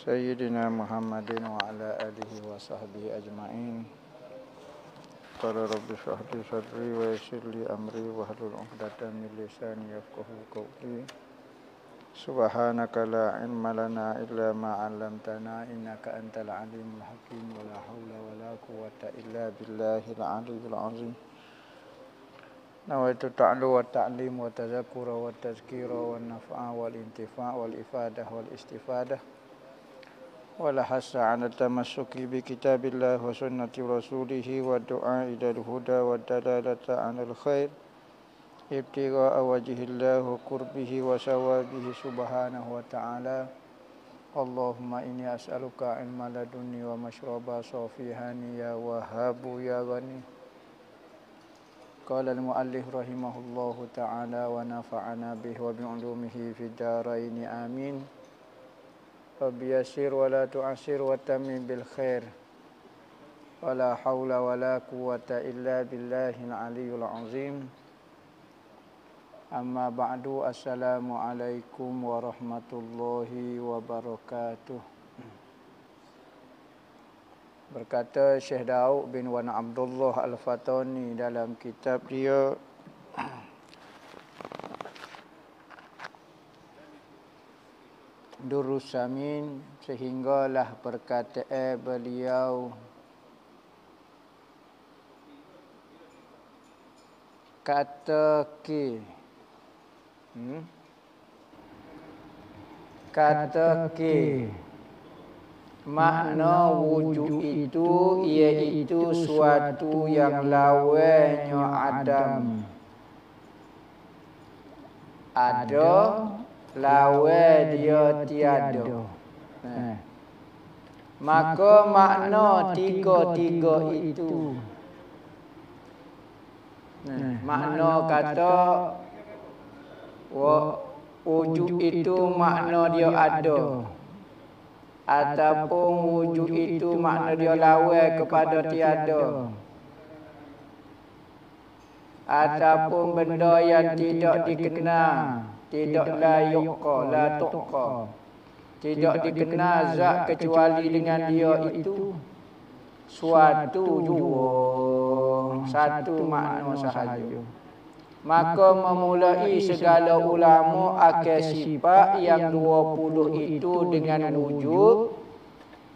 سيدنا محمد وعلى آله وصحبه أجمعين قال رب اشرح لي صدري ويسر لي أمري واحلل عقدة من لساني يفقهوا قولي سبحانك لا علم لنا إلا ما علمتنا إنك أنت العليم الحكيم ولا حول ولا قوة إلا بالله العلي العظيم نويت التعلو والتعليم والتذكر والتذكير والنفع والانتفاع والإفادة والاستفادة ولا حس عن التمسك بكتاب الله وسنة رسوله والدعاء إلى الهدى والدلالة عن الخير ابتغاء وجه الله وقربه وثوابه سبحانه وتعالى اللهم إني أسألك علم لدني ومشرب صافي هانيا وهاب يا غني قال المؤلف رحمه الله تعالى ونفعنا به وبعلومه في الدارين آمين Rabbi yasir wa la tu'asir wa tamim bil khair Wa la hawla wa la quwata illa billahi aliyul azim Amma ba'du assalamu alaikum wa rahmatullahi wa barakatuh Berkata Syekh Daud bin Wan Abdullah Al-Fatani dalam kitab dia Durusamin sehinggalah perkataan beliau kata ki hmm? kata ki makna wujud itu iaitu suatu yang lawannya Adam ada Lawe dia tiado, Eh. Maka makna tiga-tiga itu. Eh. eh makna kata wujud itu makna dia ada. Ataupun wujud itu makna dia lawe kepada tiada. Ataupun benda yang tidak dikenal tidak la yuqa la tuqa tidak dikenal zat kecuali dengan dia itu suatu jua satu makna sahaja maka memulai segala ulama akal sifat yang 20 itu dengan wujud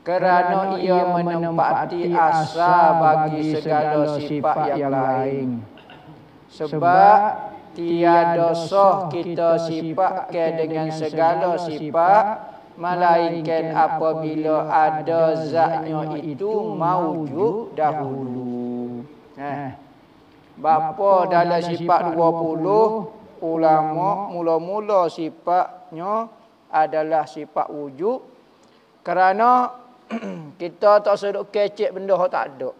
kerana ia menempati asal bagi segala sifat yang lain sebab tiada soh kita sifat ke dengan segala sifat melainkan apabila ada zatnya itu maujud dahulu eh bapa dalam sifat 20 ulama mula-mula sifatnya adalah sifat wujud kerana kita tak sedok kecek benda tak ada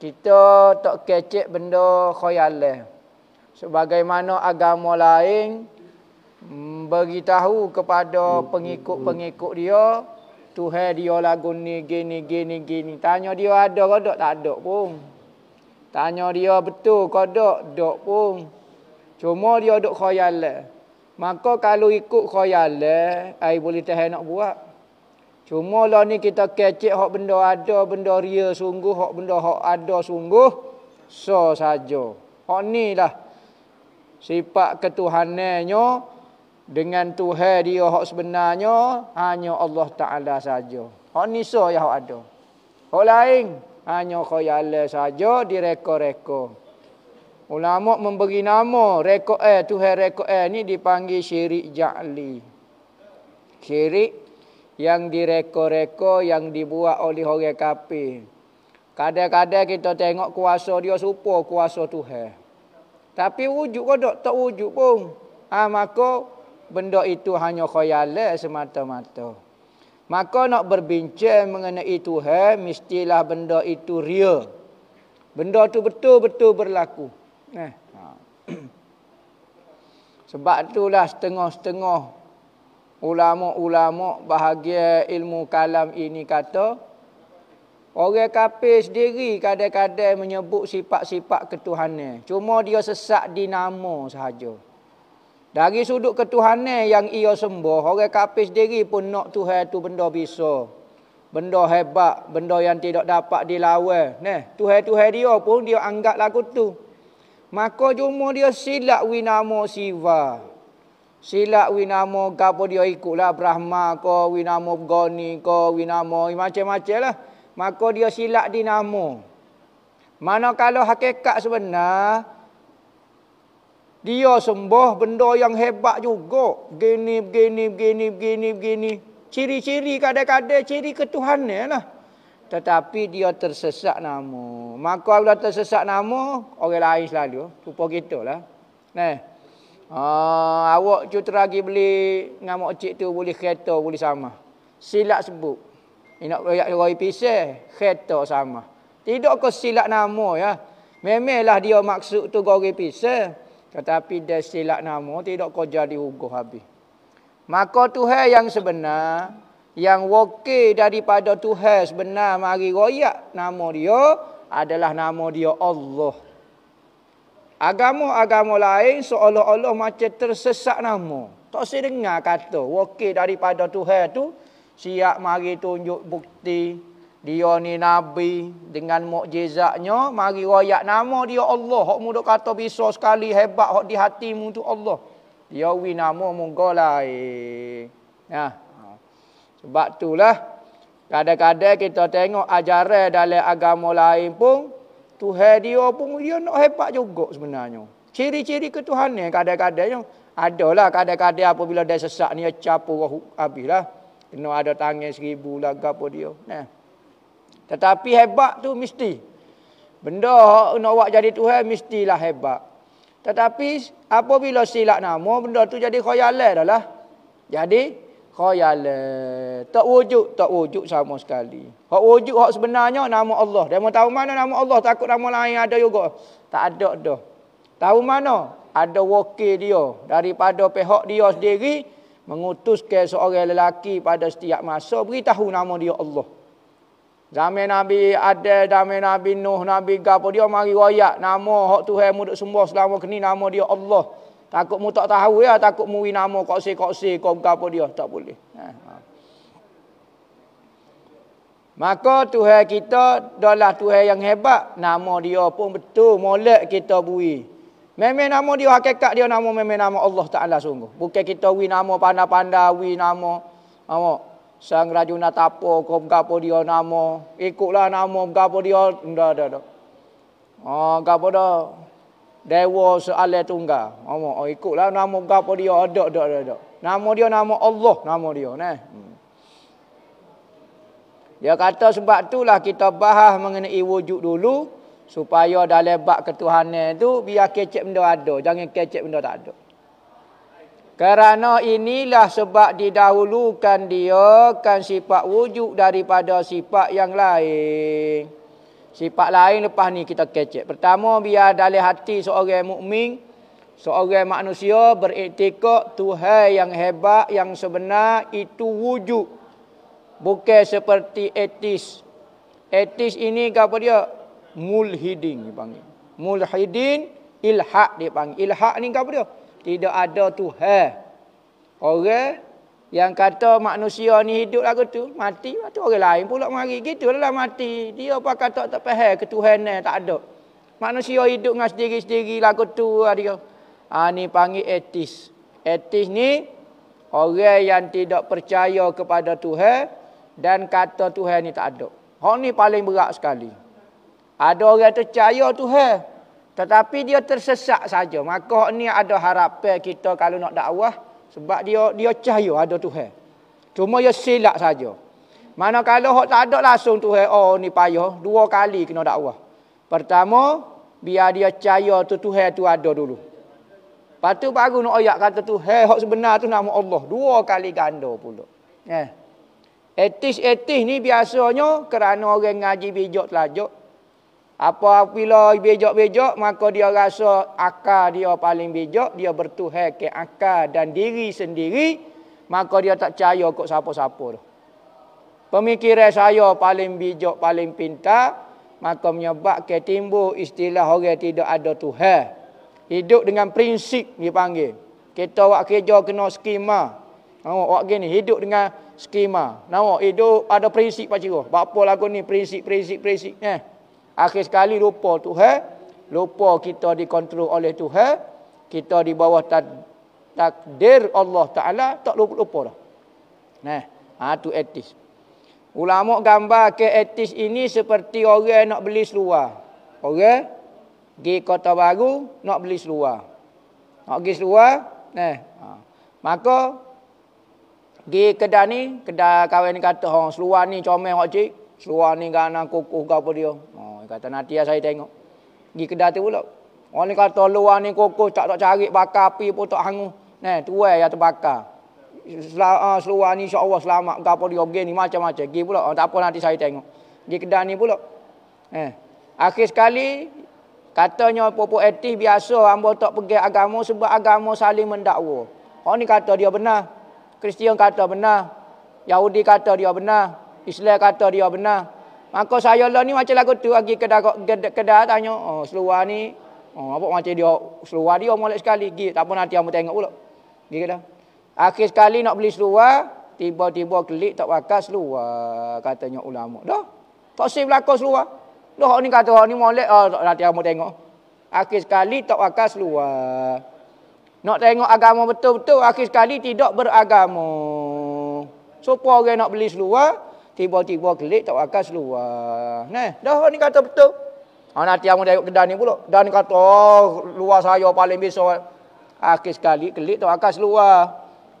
kita tak kecek benda khayalan eh sebagaimana agama lain beritahu kepada hmm, pengikut-pengikut dia Tuhan dia lagu ni gini gini gini tanya dia ada ke tak tak ada pun tanya dia betul ke tak tak pun cuma dia duk khayal maka kalau ikut khayal ai boleh tahan nak buat cuma lah ni kita kecek hak benda ada benda real sungguh hak benda hak ada sungguh so saja hak ni lah sifat ketuhanannya dengan Tuhan dia hak sebenarnya hanya Allah Taala saja. Hak nisa yang hak ada. Hak lain hanya khayal saja direka-reka. Ulama memberi nama reka eh Tuhan reka eh ni dipanggil syirik ja'li. Syirik yang direka-reka yang dibuat oleh orang kafir. Kadang-kadang kita tengok kuasa dia serupa kuasa Tuhan. Tapi wujud kau tak? Tak wujud pun. Ha, maka benda itu hanya khayalan semata-mata. Maka nak berbincang mengenai Tuhan, mestilah benda itu real. Benda tu betul-betul berlaku. Eh. Ha. Sebab itulah setengah-setengah ulama-ulama bahagia ilmu kalam ini kata, Orang kafir sendiri kadang-kadang menyebut sifat-sifat ketuhanan. Cuma dia sesat di nama sahaja. Dari sudut ketuhanan yang ia sembuh. orang kafir sendiri pun nak Tuhan tu benda bisa. Benda hebat, benda yang tidak dapat dilawan. Nah, Tuhan-Tuhan dia pun dia anggap lagu tu. Maka cuma dia silap winamo Siva. Silap winamo gapo dia ikutlah Brahma ko, winamo Goni ko, winamo macam-macam lah maka dia silap dinamo. Manakala hakikat sebenar, dia sembah benda yang hebat juga. Begini, begini, begini, begini, begini. Ciri-ciri kadang-kadang ciri ketuhannya lah. Tetapi dia tersesat namu. Maka bila tersesat namu. orang lain selalu. Tupa kita lah. Nah. Uh, awak cu lagi beli dengan cik tu boleh kereta, boleh sama. Silak sebut nak royak roi pisah kereta sama tidak ke silap nama ya Memelah dia maksud tu gori pisah tetapi dia silap nama tidak kau jadi uguh habis maka tuhan yang sebenar yang wakil daripada tuhan sebenar mari royak nama dia adalah nama dia Allah agama-agama lain seolah-olah macam tersesat nama tak sedengar kata wakil daripada tuhan tu siap mari tunjuk bukti dia ni nabi dengan mukjizatnya mari royak nama dia Allah hok muduk kata bisa sekali hebat hok di hatimu tu Allah dia wi nama munggo lain nah ya. sebab tu lah kadang-kadang kita tengok ajaran dalam agama lain pun Tuhan dia pun dia nak hebat juga sebenarnya ciri-ciri ketuhanan kadang-kadangnya adalah kadang-kadang apabila dia sesak ni capu habislah kena ada tangan seribu lah gapo dia nah tetapi hebat tu mesti benda nak awak jadi tuhan mestilah hebat tetapi apabila silap nama benda tu jadi khayalan dah lah jadi khayalan tak wujud tak wujud sama sekali hak wujud hak sebenarnya nama Allah dia mahu tahu mana nama Allah takut nama lain ada juga tak ada dah tahu mana ada wakil dia daripada pihak dia sendiri mengutuskan seorang lelaki pada setiap masa beritahu nama dia Allah. Zaman Nabi ada zaman Nabi Nuh, Nabi Gapo dia mari royak nama hak Tuhan muduk semua selama kini nama dia Allah. Takut mu tak tahu ya, takut mu nama kok si kok si kok gapo dia tak boleh. Ha, ha. Maka Tuhan kita adalah Tuhan yang hebat. Nama dia pun betul. Molek kita buih. Memang nama dia hakikat dia nama memang nama Allah Taala sungguh. Bukan kita wi nama panda-panda, wi nama apa? Sang raja nak apa ke apa dia nama, ikutlah nama apa dia, ndak ada dah. Ha, ah, apa dah? Dewa soal tunggal. Apa? Oh, ikutlah nama apa dia, ada ada ada. Nama dia nama Allah, nama dia, nah. Hmm. Dia kata sebab itulah kita bahas mengenai wujud dulu, supaya dalam bab ketuhanan itu, biar kecek benda ada jangan kecek benda tak ada kerana inilah sebab didahulukan dia kan sifat wujud daripada sifat yang lain sifat lain lepas ni kita kecek pertama biar dari hati seorang mukmin seorang manusia beriktikad Tuhan yang hebat yang sebenar itu wujud bukan seperti etis etis ini apa dia mulhidin dipanggil. Mulhidin ilhaq dipanggil. Ilhaq ni apa dia? Tidak ada Tuhan. Orang yang kata manusia ni hidup lagu tu, mati tu orang lain pula mari. gitu lah mati. Dia apa kata tak ke Tuhan ni tak ada. Manusia hidup dengan sendiri-sendiri lagu tu lah dia. Ha, ni panggil etis. Etis ni orang yang tidak percaya kepada Tuhan dan kata Tuhan ni tak ada. Hak ni paling berat sekali. Ada orang yang percaya Tuhan. Tetapi dia tersesat saja. Maka ni ada harapan kita kalau nak dakwah. Sebab dia dia percaya ada Tuhan. Cuma dia silap saja. Mana kalau orang tak ada langsung Tuhan. Oh ni payah. Dua kali kena dakwah. Pertama, biar dia percaya tu Tuhan tu ada dulu. Lepas tu baru nak ayat kata tu, hei, hak sebenar tu nama Allah. Dua kali ganda pula. Eh. Etis-etis ni biasanya kerana orang ngaji bijak telajak. Apa bila bijak-bijak maka dia rasa akal dia paling bijak, dia bertuhan ke akal dan diri sendiri, maka dia tak percaya kok siapa-siapa tu. Pemikiran saya paling bijak, paling pintar, maka menyebab ke timbul istilah orang tidak ada Tuhan. Hidup dengan prinsip dipanggil. Kita buat kerja kena skema. Nampak buat gini, hidup dengan skema. Nampak hidup ada prinsip pak cikgu. Bapa lagu ni prinsip-prinsip-prinsip eh. Prinsip. Akhir sekali lupa Tuhan. Lupa kita dikontrol oleh Tuhan. Kita di bawah takdir Allah Ta'ala. Tak lupa, lupa lah. Nah, itu ha, etis. Ulama gambar ke etis ini seperti orang nak beli seluar. Orang pergi kota baru nak beli seluar. Nak pergi seluar. Nah. Ha. Maka pergi kedai ni, kedai kawan ni kata, ha, seluar ni comel kak Seluar ni gana kukuh ke apa dia. Oh, kata nanti saya tengok. Pergi kedai tu pula. Orang ni kata luar ni kokoh tak tak cari bakar api pun tak hangu. Nah, tuai ya terbakar. Selawar, ah, seluar ni insya-Allah selamat ke apa dia ni macam-macam. Pergi pula. Oh, tak apa nanti saya tengok. Pergi kedai ni pula. Eh. Akhir sekali katanya popo etis biasa hamba tak pergi agama sebab agama saling mendakwa. Orang ni kata dia benar. Kristian kata benar. Yahudi kata dia benar. Islam kata dia benar. Maka saya lah ni macam lagu tu lagi kedah kedai, kedai tanya, oh seluar ni, oh apa macam dia seluar dia molek sekali gi, tak pun nanti ambo tengok pula. Gi kata. Akhir sekali nak beli seluar, tiba-tiba klik tak pakai seluar katanya ulama. Dah. Tak sim belakang seluar. Dah ni kata hok ni molek, oh tak nanti ambo tengok. Akhir sekali tak pakai seluar. Nak tengok agama betul-betul, akhir sekali tidak beragama. Sopo orang nak beli seluar, tiba-tiba kelik tak akan seluar. Nah, dah ni kata betul. Ha nanti amun tengok kedai ni pula. Dan kata oh, luar saya paling besar, Akhir sekali kelik tak akan seluar.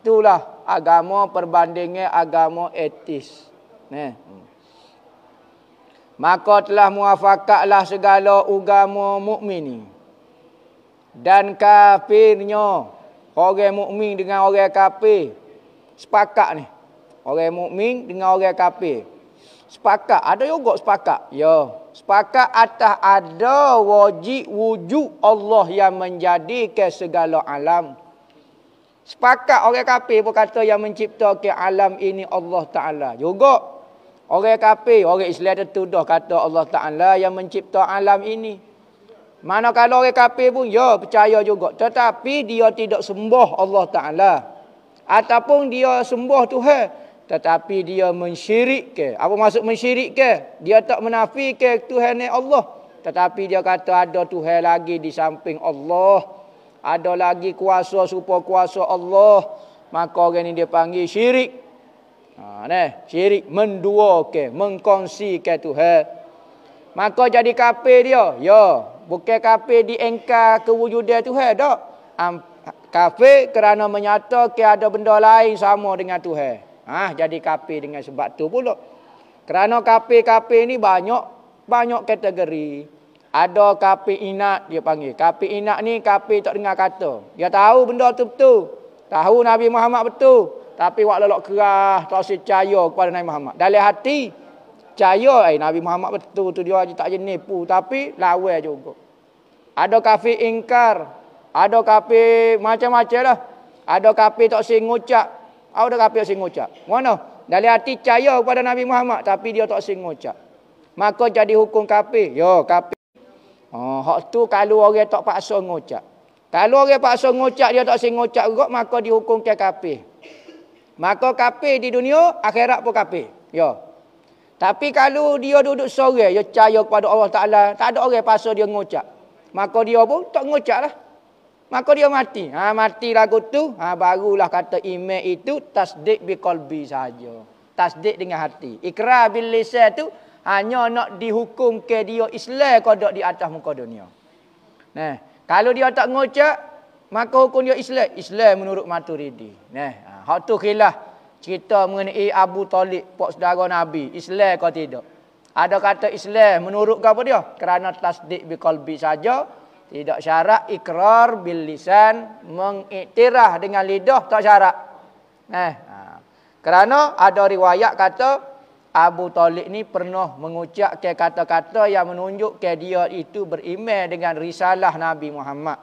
Itulah agama perbandingan agama etis. Nah. Maka telah muafakatlah segala agama mukmin ni. Dan kafirnya orang mukmin dengan orang kafir sepakat ni. Orang mukmin dengan orang kafir. Sepakat. Ada juga sepakat. Ya. Sepakat atas ada wajib wujud Allah yang menjadikan segala alam. Sepakat orang kafir pun kata yang mencipta ke alam ini Allah Ta'ala. Juga. Orang kafir, orang Islam tertuduh kata Allah Ta'ala yang mencipta alam ini. Mana kalau orang kafir pun, ya percaya juga. Tetapi dia tidak sembah Allah Ta'ala. Ataupun dia sembah Tuhan tetapi dia mensyirik mensyirikkan. Apa maksud ke? Dia tak menafikan Tuhan Allah. Tetapi dia kata ada Tuhan lagi di samping Allah. Ada lagi kuasa supaya kuasa Allah. Maka orang ini dia panggil syirik. Ha, ne, syirik menduakan, ke Tuhan. Maka jadi kafir dia. Ya, bukan kafir diengkar kewujudan Tuhan tak? Kafir kerana menyatakan ada benda lain sama dengan Tuhan. Ha, jadi kafir dengan sebab tu pula. Kerana kafir-kafir ni banyak banyak kategori. Ada kafir inak dia panggil. Kafir inak ni kafir tak dengar kata. Dia tahu benda tu betul. Tahu Nabi Muhammad betul. Tapi wak lelok kerah, tak percaya kepada Nabi Muhammad. Dalam hati, percaya eh, Nabi Muhammad betul tu dia tak je nipu. Tapi lawai juga. Ada kafir ingkar. Ada kafir macam-macam lah. Ada kafir tak sing ngucap. Aku dah kapil sing ucap. Mana? Dari hati cahaya kepada Nabi Muhammad. Tapi dia tak sing ucap. Maka jadi hukum kapi, Ya, kapi. Oh, hak tu kalau orang tak paksa ngucap. Kalau orang paksa ngucap, dia tak sing ngucap juga. Maka dihukum ke kapi. Maka kapi di dunia, akhirat pun kapil. Ya. Tapi kalau dia duduk sore, dia cahaya kepada Allah Ta'ala. Tak ada orang paksa dia ngucap. Maka dia pun tak ngucap lah maka dia mati. Ha mati lagu tu, ha barulah kata iman itu tasdik bi kolbi saja. Tasdik dengan hati. Ikrar bil lisan tu hanya nak dihukum ke dia Islam kodok di atas muka dunia. Nah, kalau dia tak ngocak maka hukum dia Islam. Islam menurut Maturidi. Nah, ha hak tu khilaf cerita mengenai Abu Talib, pak saudara Nabi, Islam ke tidak. Ada kata Islam menurut apa dia? Kerana tasdik bi qalbi saja, tidak syarat ikrar bil lisan mengiktiraf dengan lidah tak syarat. Nah, eh, ha. Kerana ada riwayat kata Abu Talib ni pernah mengucap ke kata-kata yang menunjuk ke dia itu beriman dengan risalah Nabi Muhammad.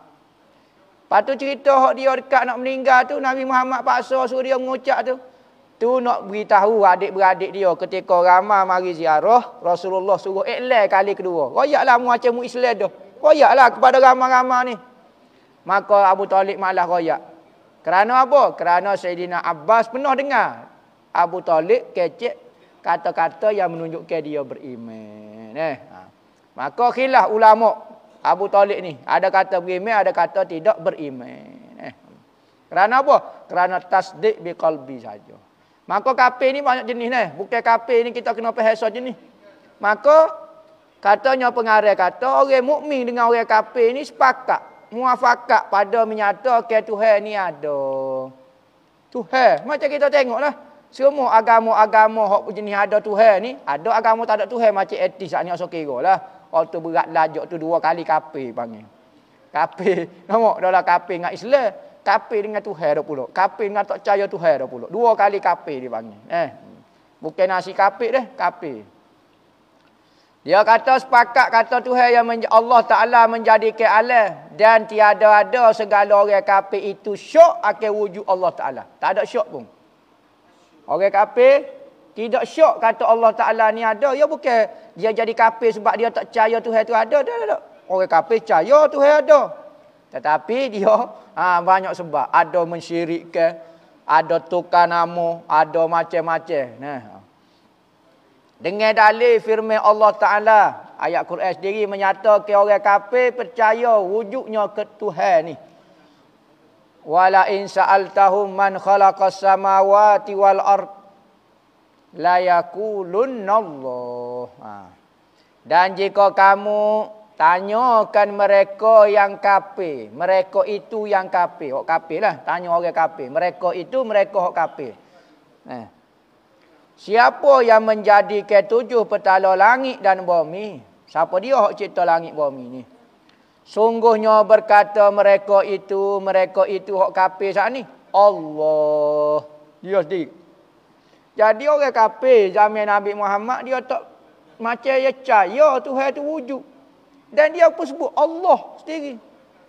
Patut tu cerita hak dia dekat nak meninggal tu Nabi Muhammad paksa suruh dia mengucap tu. Tu nak beritahu adik-beradik dia ketika ramai mari ziarah Rasulullah suruh iklan kali kedua. Royaklah macam mu Islam dah royaklah kepada ramai-ramai ni. Maka Abu Talib malah royak. Kerana apa? Kerana Sayyidina Abbas pernah dengar Abu Talib kecek kata-kata yang menunjukkan dia beriman. Eh. Ha. Maka khilaf ulama Abu Talib ni. Ada kata beriman, ada kata tidak beriman. Eh. Kerana apa? Kerana tasdik bi qalbi saja. Maka kafir ni banyak jenis ni. Eh? Bukan kafir ni kita kena pahasa jenis. Maka Katanya pengarah kata orang mukmin dengan orang kafir ni sepakat, muafakat pada menyatakan Tuhan ni ada. Tuhan, macam kita tengoklah. Semua agama-agama hak jenis ada Tuhan ni, ada agama tak ada Tuhan macam etis sak ni asok kiralah. Waktu oh, berat lajak tu dua kali kafir panggil. Kafir, nampak dalam kafir dengan Islam, kafir dengan Tuhan dah pula. Kafir dengan tak percaya Tuhan dah pula. Dua kali kafir dipanggil, Eh. Bukan nasi kafir deh, kafir. Dia kata sepakat kata Tuhan yang Allah Taala menjadikan alam dan tiada ada segala orang kafir itu syok akan wujud Allah Taala. Tak ada syok pun. Orang kafir tidak syok kata Allah Taala ni ada. Ya bukan dia jadi kafir sebab dia tak percaya Tuhan tu ada. Tak, tak, tak. Orang kafir percaya Tuhan ada. Tetapi dia ha, banyak sebab ada mensyirikkan, ada tukar nama, ada macam-macam. Nah. Ha. Dengan dalil firman Allah Ta'ala. Ayat Quran sendiri menyatakan orang kafir percaya wujudnya ketuhan ni. Wala in sa'altahum man khalaqas samawati wal ard la yaqulunna Allah. Ha. Dan jika kamu tanyakan mereka yang kafir, mereka itu yang kafir, hok kafirlah, tanya orang kafir, mereka itu mereka hok kafir. Eh. Siapa yang menjadi ketujuh petala langit dan bumi? Siapa dia yang cipta langit bumi ni? Sungguhnya berkata mereka itu, mereka itu hok kafir saat ni. Allah. Dia sedih. Jadi orang kafir, zaman Nabi Muhammad, dia tak macam dia cahaya Tuhan itu wujud. Dan dia pun sebut Allah sendiri.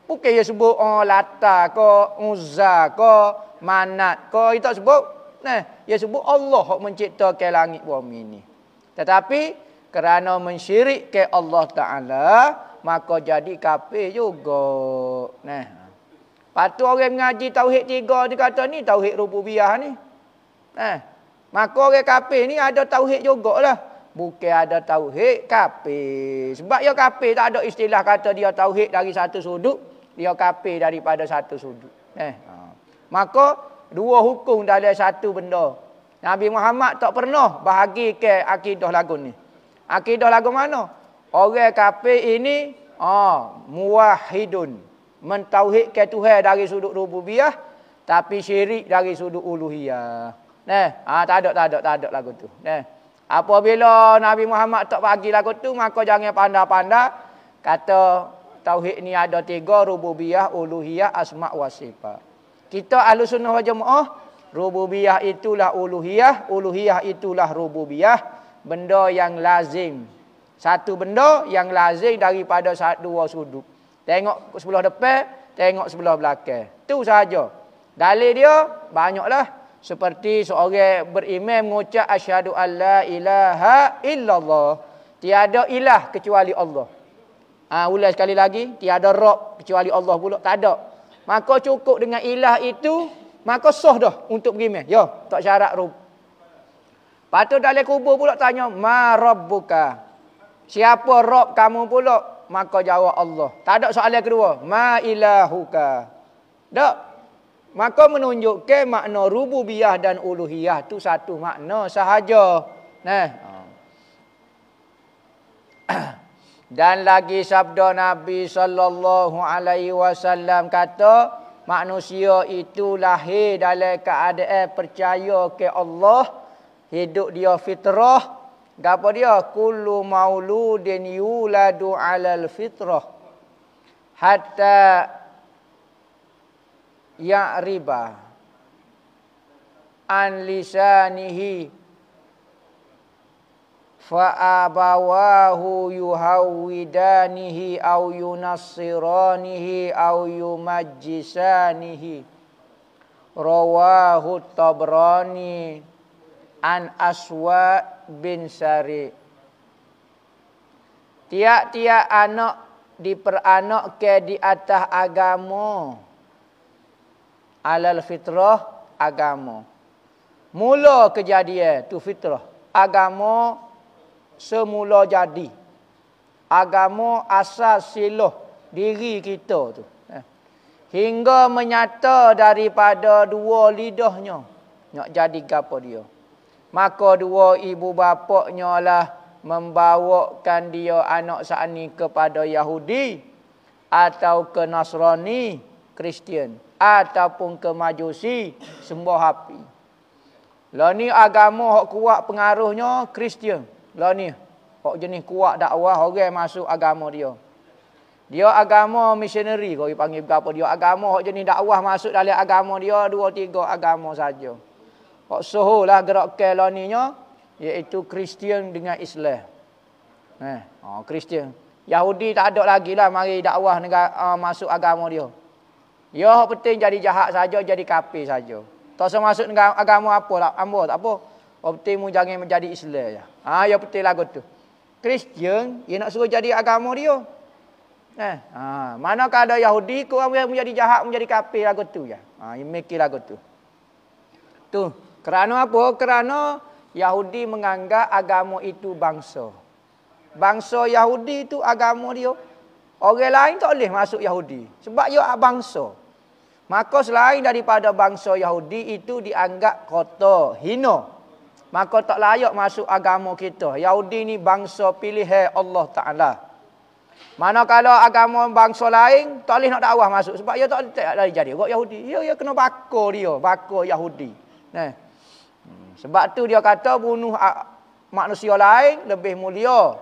Bukan dia sebut oh, latar kau, uzah kau, manat ko. Dia tak sebut eh. Dia sebut Allah yang ke langit bumi ini. Tetapi kerana mensyirik ke Allah Ta'ala, maka jadi kafir juga. Nah. Lepas tu orang mengaji Tauhid tiga, dia kata ni Tauhid Rububiah ni. Nah. Maka orang kafir ni ada Tauhid juga lah. Bukan ada Tauhid, kafir. Sebab dia kafir tak ada istilah kata dia Tauhid dari satu sudut. Dia kafir daripada satu sudut. Nah, ha. Maka Dua hukum dah ada satu benda. Nabi Muhammad tak pernah bahagi ke akidah lagu ni. Akidah lagu mana? Orang kafir ini ah muwahhidun mentauhidkan Tuhan dari sudut rububiyah tapi syirik dari sudut uluhiyah. Neh, ah tak ada tak ada tak ada lagu tu. Neh. Apabila Nabi Muhammad tak bagi lagu tu maka jangan pandai-pandai kata tauhid ni ada tiga rububiyah, uluhiyah, asma' wa sifat. Kita ahlu sunnah wa jemaah, rububiyah itulah uluhiyah, uluhiyah itulah rububiyah. Benda yang lazim. Satu benda yang lazim daripada satu dua sudut. Tengok sebelah depan, tengok sebelah belakang. Itu sahaja. Dalil dia banyaklah. Seperti seorang berimam mengucap asyhadu alla ilaha illallah. Tiada ilah kecuali Allah. Ah ha, ulang sekali lagi, tiada rob kecuali Allah pula. Tak ada. Maka cukup dengan ilah itu, maka soh dah untuk pergi mai. Yo, ya, tak syarat rub. Patu dalam kubur pula tanya, "Ma rabbuka?" Siapa rob kamu pula? Maka jawab Allah. Tak ada soalan kedua. Ma ilahuka. Tak. Maka menunjukkan makna rububiyah dan uluhiyah tu satu makna sahaja. Nah. Ah. Dan lagi sabda Nabi sallallahu alaihi wasallam kata, manusia itu lahir dalam keadaan percaya ke Allah, hidup dia fitrah. Gapo dia? Kullu mauludin yuladu alal fitrah. Hatta ya'riba an lisanihi فَأَبَوَاهُ يُهَوِّدَانِهِ أَوْ يُنَصِّرَانِهِ أَوْ يُمَجِّسَانِهِ رَوَاهُ الطَّبْرَانِ عَنْ أَسْوَى بِنْ سَرِي Tiap-tiap anak diperanak ke di atas agama. Alal fitrah agama. Mula kejadian tu fitrah. Agama semula jadi. Agama asal siluh diri kita tu. Eh. Hingga menyata daripada dua lidahnya. Nak jadi apa dia. Maka dua ibu bapaknya lah membawakan dia anak saat ini kepada Yahudi. Atau ke Nasrani, Kristian. Ataupun ke Majusi, sembah api. Lah ni agama yang kuat pengaruhnya Kristian. Lah ni. Pak jenis kuat dakwah orang masuk agama dia. Dia agama missionary kau panggil apa? dia agama hak jenis dakwah masuk dalam agama dia dua tiga agama saja. Pak soho lah gerak keloninya, lah loninya iaitu Kristian dengan Islam. Eh, oh Kristian. Yahudi tak ada lagi lah mari dakwah negara, ha, uh, masuk agama dia. Dia penting jadi jahat saja jadi kafir saja. Tak usah masuk negara, agama apa lah, ambo tak apa optimu jangan menjadi Islam ya. Ha ya betul lagu tu. Kristian dia nak suruh jadi agama dia. Eh, ha manakah ada Yahudi ke orang yang menjadi jahat menjadi kafir lagu tu ya. Ha dia mikir lagu tu. Tu, kerana apa? Kerana Yahudi menganggap agama itu bangsa. Bangsa Yahudi itu agama dia. Orang lain tak boleh masuk Yahudi. Sebab dia bangsa. Maka selain daripada bangsa Yahudi itu dianggap kotor, hina. Maka tak layak masuk agama kita. Yahudi ni bangsa pilihan Allah Ta'ala. Mana kalau agama bangsa lain, tak boleh nak dakwah masuk. Sebab dia tak boleh jadi. Kok Yahudi? Dia, dia kena bakar dia. Bakar Yahudi. Nah. Hmm, sebab tu dia kata bunuh ah, manusia lain lebih mulia.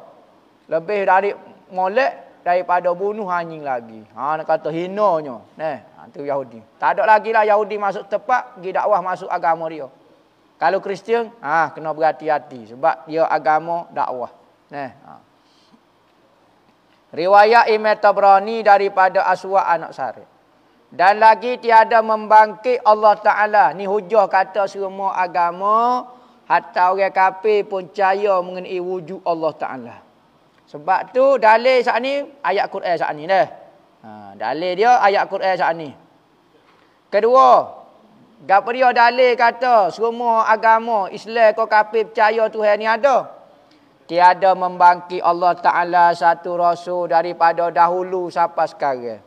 Lebih dari molek daripada bunuh anjing lagi. Ha, nak kata hinanya. Nah, itu ha, Yahudi. Tak ada lagi lah Yahudi masuk tepat, pergi dakwah masuk agama dia. Kalau Kristian, ah, kena berhati-hati sebab dia agama dakwah. Eh, ha. Riwayat Imam Tabrani daripada Aswa anak Sari. Dan lagi tiada membangkit Allah Ta'ala. Ni hujah kata semua agama. Hatta orang kafir pun percaya mengenai wujud Allah Ta'ala. Sebab tu dalil saat ni, ayat Quran saat ni dah. Ha, dalil dia ayat Quran saat ni. Kedua, Gapo dia dalil kata semua agama Islam kau kafir percaya Tuhan ni ada. Tiada membangkit Allah Taala satu rasul daripada dahulu sampai sekarang.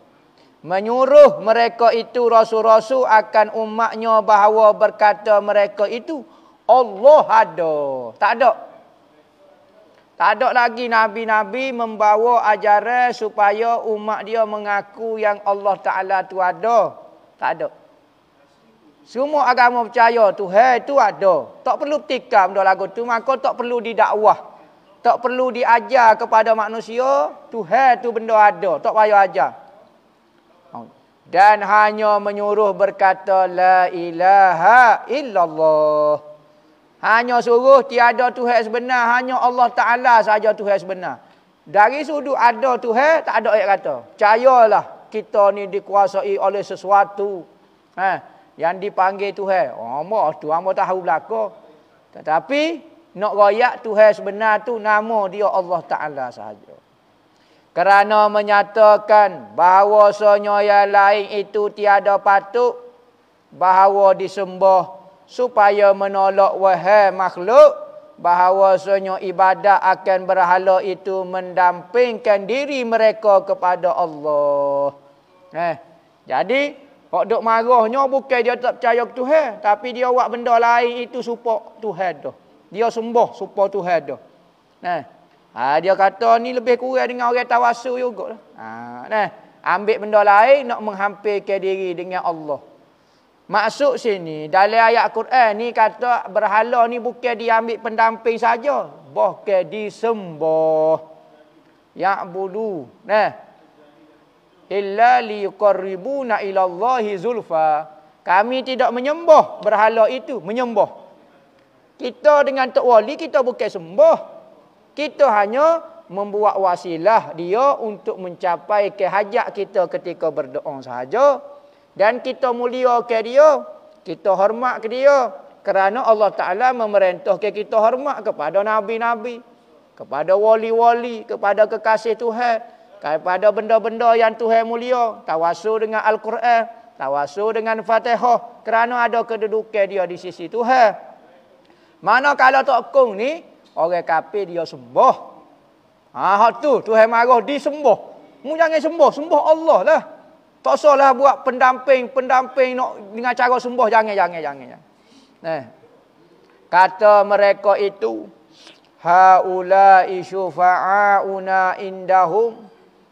Menyuruh mereka itu rasul-rasul akan umatnya bahawa berkata mereka itu Allah ada. Tak ada. Tak ada lagi nabi-nabi membawa ajaran supaya umat dia mengaku yang Allah Taala tu ada. Tak ada. Semua agama percaya Tuhan tu ada. Tak perlu tika benda lagu tu, maka tak perlu didakwah. Tak perlu diajar kepada manusia, Tuhan tu benda ada, tak payah ajar. Oh. Dan hanya menyuruh berkata la ilaha illallah. Hanya suruh tiada Tuhan sebenar, hanya Allah Taala saja Tuhan sebenar. Dari sudut ada Tuhan, tak ada ayat kata. Percayalah kita ni dikuasai oleh sesuatu. Ha. Eh yang dipanggil Tuhan. Hamba oh, tu hamba tahu belaka. Tetapi nak royak Tuhan sebenar tu nama dia Allah Taala sahaja. Kerana menyatakan bahawa senyaya lain itu tiada patut bahawa disembah supaya menolak wahai makhluk bahawa sunyo ibadah akan berhala itu mendampingkan diri mereka kepada Allah. Eh, jadi Hak dok marahnya bukan dia tak percaya ke Tuhan, tapi dia buat benda lain itu serupa Tuhan dah. Dia sembah serupa Tuhan dah. Nah. Ha, dia kata ni lebih kurang dengan orang tawasul juga. Lah. Ha, nah. Ambil benda lain nak menghampirkan diri dengan Allah. Maksud sini, dalam ayat Quran ni kata berhala ni bukan diambil pendamping saja. Bahkan disembah. Ya'budu. Nah illa liqarribuna ila Allahi zulfa. Kami tidak menyembah berhala itu, menyembah. Kita dengan Tok Wali kita bukan sembah. Kita hanya membuat wasilah dia untuk mencapai kehajat kita ketika berdoa sahaja dan kita mulia ke dia, kita hormat ke dia kerana Allah Taala memerintah ke kita hormat kepada nabi-nabi, kepada wali-wali, kepada kekasih Tuhan kepada benda-benda yang Tuhan mulia tawasul dengan al-Quran tawasul dengan Fatihah kerana ada kedudukan dia di sisi Tuhan mana kalau tak kong ni orang kapi dia sembuh. ah ha, tu Tuhan marah disembah mu jangan sembuh, sembuh Allah lah tak salah buat pendamping-pendamping dengan cara sembuh, jangan jangan jangan. Nah. Eh, kata mereka itu haula isyfa'auna indahum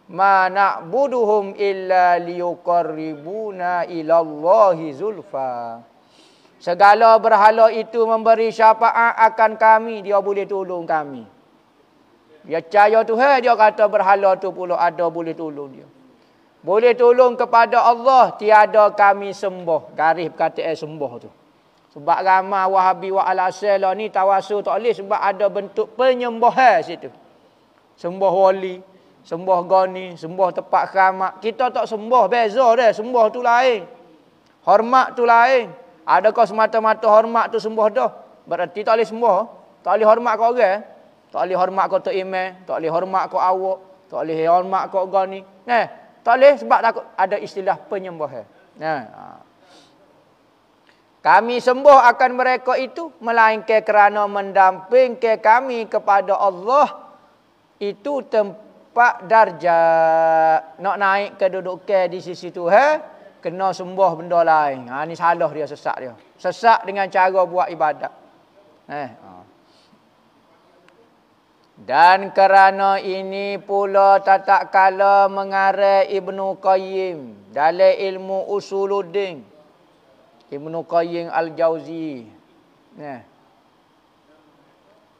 ma na'buduhum illa liyuqarribuna ilallahi zulfa. Segala berhala itu memberi syafaat akan kami. Dia boleh tolong kami. Dia percaya Tuhan. Dia kata berhala tu pula ada boleh tolong dia. Boleh tolong kepada Allah. Tiada kami sembuh. Garif kata eh sembuh tu. Sebab ramah wahabi wa ala asal ni tawasul tak boleh. Sebab ada bentuk penyembuhan situ. Sembuh wali. Sembah goni, sembah tempat keramat. Kita tak sembah beza dia. Sembah tu lain. Hormat tu lain. Adakah semata-mata hormat tu sembah dah? Berarti tak boleh sembah. Tak boleh hormat kau orang. Eh. Tak boleh hormat kau tu imam. Tak boleh hormat kau awak. Tak boleh hormat kau goni. Eh, tak boleh sebab takut ada istilah penyembahan. Eh. Ha. Kami sembah akan mereka itu melainkan kerana mendamping ke kami kepada Allah itu tempat empat darjat. Nak naik ke duduk ke di sisi tu. Ha? Kena sembuh benda lain. Ha, ini salah dia, sesak dia. Sesak dengan cara buat ibadat. Eh. Dan kerana ini pula tak kala mengarah Ibnu Qayyim. Dalai ilmu usuluddin. Ibnu Qayyim al-Jawzi. Ha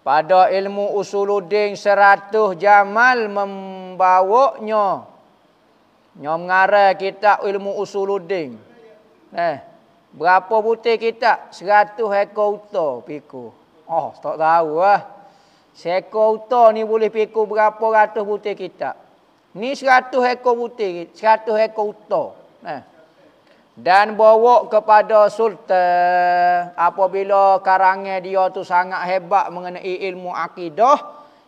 pada ilmu usuluddin seratus jamal membawanya. Nyo mengarah kitab ilmu usuluddin. Eh, berapa butir kita? Seratus ekor uta piku. Oh, tak tahu lah. Seekor uta ni boleh piku berapa ratus butir kita? Ni seratus ekor butir, seratus ekor uta. Eh dan bawa kepada sultan apabila karangnya dia tu sangat hebat mengenai ilmu akidah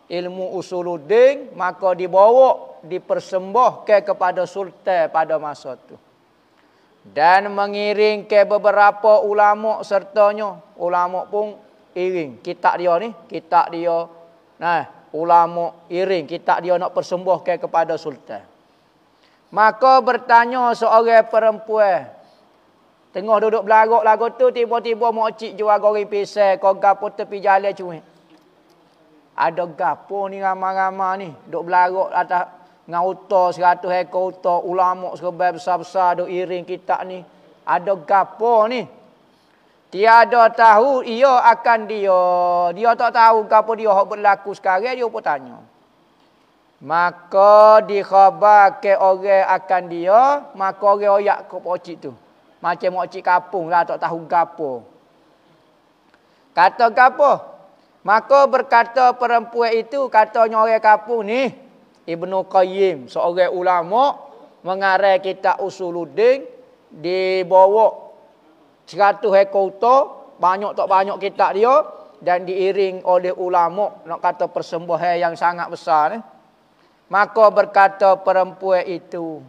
ilmu usuluddin maka dibawa dipersembahkan kepada sultan pada masa tu dan mengiring ke beberapa ulama sertanya ulama pun iring kitab dia ni kitab dia nah ulama iring kitab dia nak persembahkan kepada sultan maka bertanya seorang perempuan Tengah duduk belarok lagu tu tiba-tiba makcik jual goreng pisang, kau gapo tepi jalan cuy. Ada gapo ni ramai-ramai ni, duduk belarok atas dengan utah, seratus ekor utah, ulama sebab besar-besar duduk iring kita ni. Ada gapo ni. Tiada tahu ia akan dia. Dia tak tahu gapo dia hok berlaku sekarang dia pun tanya. Maka dikhabar ke orang akan dia, maka orang oyak ke pocik tu. Macam makcik kapung lah tak tahu gapo. Kata gapo. Maka berkata perempuan itu katanya orang kapung ni. Ibnu Qayyim seorang ulama mengarah kitab Usuluddin dibawa 100 ekor uta banyak tak banyak kitab dia dan diiring oleh ulama nak kata persembahan yang sangat besar ni. Maka berkata perempuan itu,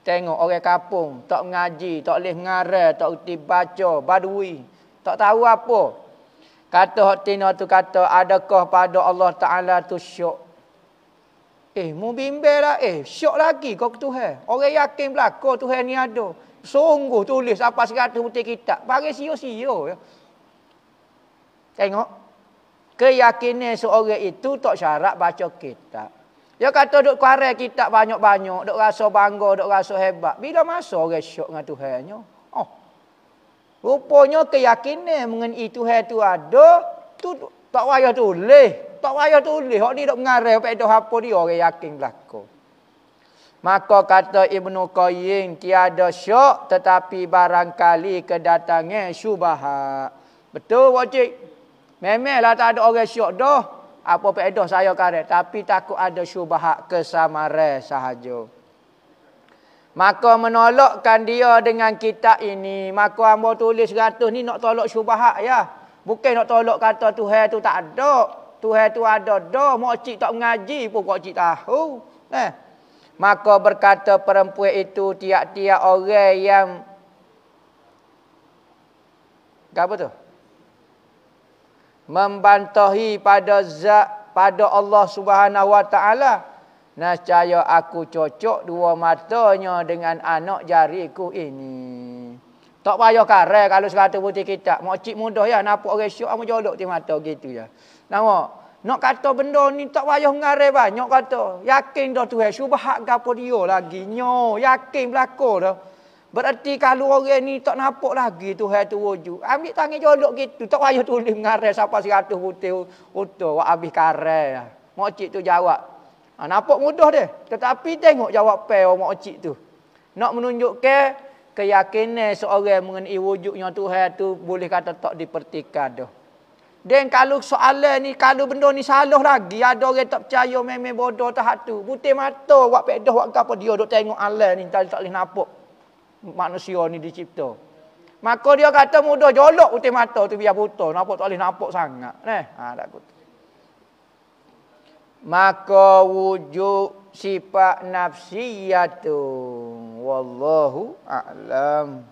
Tengok orang kampung tak mengaji, tak boleh mengarah, tak reti baca, badui, tak tahu apa. Kata hak tina tu kata adakah pada Allah Taala tu syok. Eh, mu bimbelah eh, syok lagi kau Tuhan. Orang yakin kau Tuhan ni ada. Sungguh tulis apa 100 butir kitab. Pagi sio siyo. Ya. Tengok. Keyakinan seorang itu tak syarat baca kitab. Dia kata duk kuarai kitab banyak-banyak, duk rasa bangga, duk rasa hebat. Bila masa orang syok dengan Tuhannya? Oh. Rupanya keyakinan mengenai Tuhan itu ada, tu tak payah tulis. Tak payah tulis. Hak ni duk mengarai apa itu apa dia orang yakin berlaku. Maka kata Ibnu Qayyim tiada syok tetapi barangkali kedatangan syubhat. Betul wajib. Memanglah tak ada orang syok dah apa pedoh saya kare, tapi takut ada syubhat kesamare sahaja maka menolakkan dia dengan kitab ini maka hamba tulis 100 ni nak tolak syubhat ya bukan nak tolak kata tuhan tu tak ada tuhan tu ada dah mak tak mengaji pun kok cik tahu eh maka berkata perempuan itu tiap-tiap orang yang apa tu membantahi pada zat pada Allah Subhanahu Wa Taala. Nascaya aku cocok dua matanya dengan anak jariku ini. Tak payah kare kalau satu putih kita. Mak cik mudah ya, nak orang syuk, kamu jolok di mata, gitu ya. Namo nak kata benda ni tak payah mengarai banyak kata. Yakin dah tu, subahak gapa dia lagi. Nyo, yakin berlaku dah. Berarti kalau orang ni tak nampak lagi Tuhan tu wujud. Ambil tangan jolok gitu. Tak payah tulis mengarai siapa seratus putih utuh. Wak habis karai. Makcik tu jawab. Ha, nampak mudah dia. Tetapi tengok jawab pay orang makcik tu. Nak menunjukkan keyakinan seorang mengenai wujudnya Tuhan tu boleh kata tak dipertikan dah. Dan kalau soalan ni, kalau benda ni salah lagi, ada orang tak percaya memang bodoh tak hatu Putih mata, buat pedoh, buat apa dia, duk tengok alam ni, tak boleh nampak manusia ni dicipta. Maka dia kata mudah jolok putih mata tu biar buta. Nampak tak boleh nampak sangat. Eh, ha, tak kutu. Maka wujud sifat nafsiyatu. Wallahu a'lam.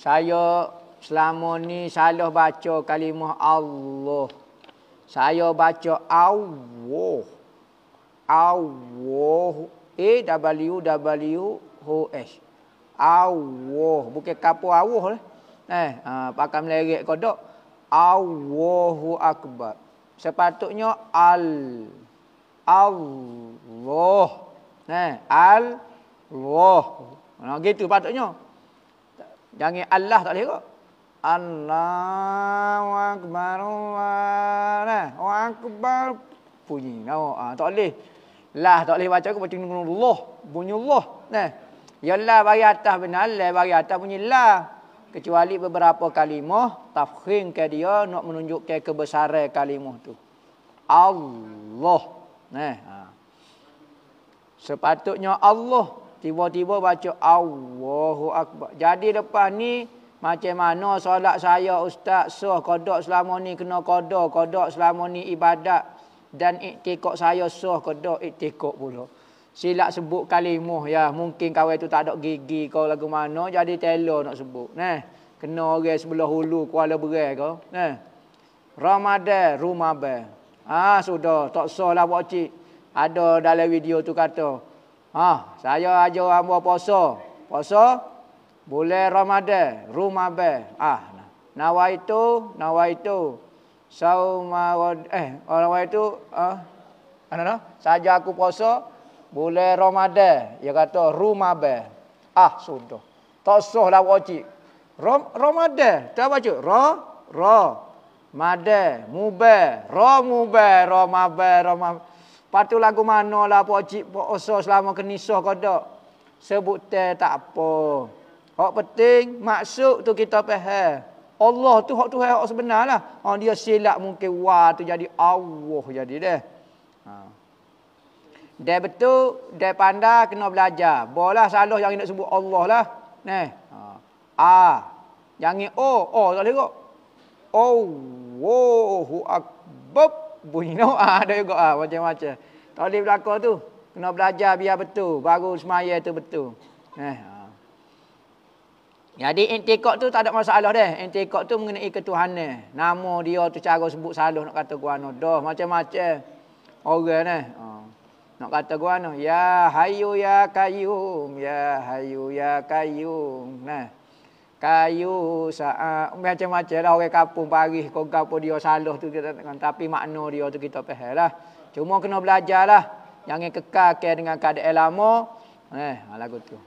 saya selama ni salah baca kalimah Allah. Saya baca Allah. Allah. A-W-W-H-S. Allah. Bukan kapu Allah lah. Eh, uh, pakai melerik kau Allahu Akbar. Sepatutnya Al. Allah. Eh, Al. Allah. Nah, gitu patutnya. Jangan Allah tak boleh kot. Allahu Akbar Allah. Akbar. Ah, bunyi. No. Ha, tak boleh. Lah tak boleh baca aku baca dengan Allah. Bunyi Allah. Nah. Ya Allah bagi atas benar. Lah bagi atas bunyi lah. Kecuali beberapa kalimah. Tafkhin ke dia nak menunjuk ke kebesaran kalimah tu. Allah. Nah. Ah. Sepatutnya Allah Tiba-tiba baca Allahu Akbar. Jadi lepas ni macam mana solat saya ustaz sah kodok selama ni kena kodok. Kodok selama ni ibadat dan iktikok saya sah kodok iktikok pula. Silap sebut kalimah ya. Mungkin kawan tu tak ada gigi kau lagu mana jadi telo nak sebut. Nah. Kena orang sebelah hulu Kuala Berai kau. Nah. ramadhan rumah ba. Ah sudah tak sah lah wak Ada dalam video tu kata. Ha, saya ajar hamba puasa. Puasa boleh Ramadan, rumah be. Ah, ha, nawa itu, nawa itu. Sauma eh nawa itu ah ha? ana no? Saja aku puasa boleh Ramadan. Ya kata rumah be. Ah, ha, sudah. Tak sah lah wajib. Rom Ramadan, tak baca ra ra. Made, mube, romube, romabe, romabe. Lepas lagu mana lah Pak Cik Pak Oso selama kenisah kau tak? Sebut teh tak apa. Hak penting maksud tu kita faham. Allah tu hak tu hak sebenarnya. lah. Ha, dia silap mungkin wah tu jadi Allah jadi deh. Ha. Dia betul, dia pandai kena belajar. Bolah salah yang nak sebut Allah lah. Neh, Ha. A. Yang O. O tak boleh kok. Allahu Akbar bunyi no ah ada juga ah macam-macam. Tak boleh berlaku tu. Kena belajar biar betul, baru semaya tu betul. Eh. Ah. Jadi intikot tu tak ada masalah deh. Intikot tu mengenai ketuhanan. Nama dia tu cara sebut salah nak kata guano Dah macam-macam. Orang ni. Eh, ah. Nak kata guano, Ya hayu ya kayum. Ya hayu ya kayum. Nah kayu uh, macam-macam lah orang kampung parih kau gapo dia salah tu kita tengok tapi makna dia tu kita faham lah cuma kena belajar lah jangan kekalkan dengan keadaan lama eh ah, lagu tu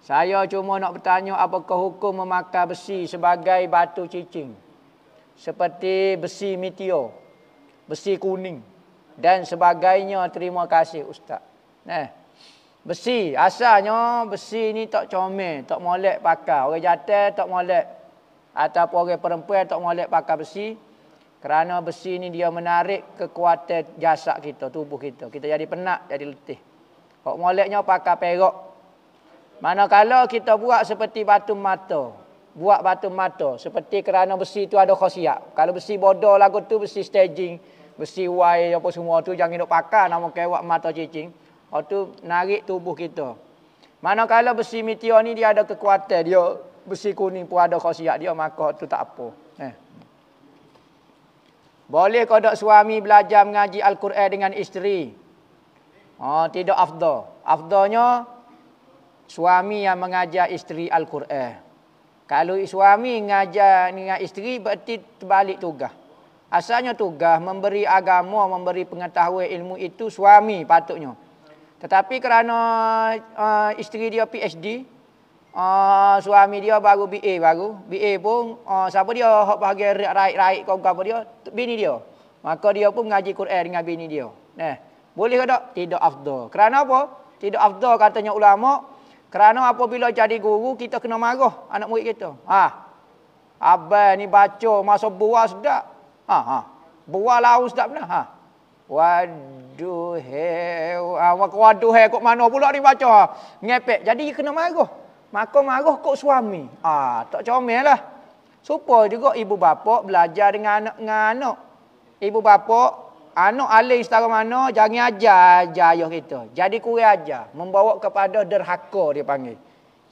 saya cuma nak bertanya apakah hukum memakai besi sebagai batu cicing seperti besi mitio besi kuning dan sebagainya terima kasih ustaz eh Besi, asalnya besi ni tak comel, tak molek pakai. Orang jatuh tak molek. atau orang perempuan tak molek pakai besi. Kerana besi ni dia menarik kekuatan jasad kita, tubuh kita. Kita jadi penat, jadi letih. Kalau moleknya pakai perok. Manakala kita buat seperti batu mata. Buat batu mata. Seperti kerana besi tu ada khosiak. Kalau besi bodoh lagu tu, besi staging. Besi wire apa semua tu jangan nak pakai. Namun kewak mata cacing. Itu narik tubuh kita. Manakala besi meteor ni dia ada kekuatan. Dia besi kuning pun ada khasiat dia. Maka itu tak apa. Eh. Boleh kau dok suami belajar mengaji Al-Quran dengan isteri? Oh, tidak afdol. Afdolnya suami yang mengajar isteri Al-Quran. Kalau suami mengajar dengan isteri berarti terbalik tugas. Asalnya tugas memberi agama, memberi pengetahuan ilmu itu suami patutnya. Tetapi kerana uh, isteri dia PhD, uh, suami dia baru BA baru. BA pun uh, siapa dia hak bahagia raik-raik kau kau dia? Bini dia. Maka dia pun mengaji Quran dengan bini dia. Nah, boleh ke tak? Tidak afdal. Kerana apa? Tidak afdal katanya ulama. Kerana apabila jadi guru kita kena marah anak murid kita. Ha. Abang ni baca masa buah sedap. Ha ha. Buah laus sedap benar. Ha. Waduhe. Awak waduh ah, waduhe kok mana pula ni baca? Ngepek. Jadi kena marah. Maka marah kok suami. Ah, tak comel lah. Supo juga ibu bapa belajar dengan anak anak. Ibu bapa anak alih setara mana jangan ajar jayah kita. Jadi kurang ajar membawa kepada derhaka dia panggil.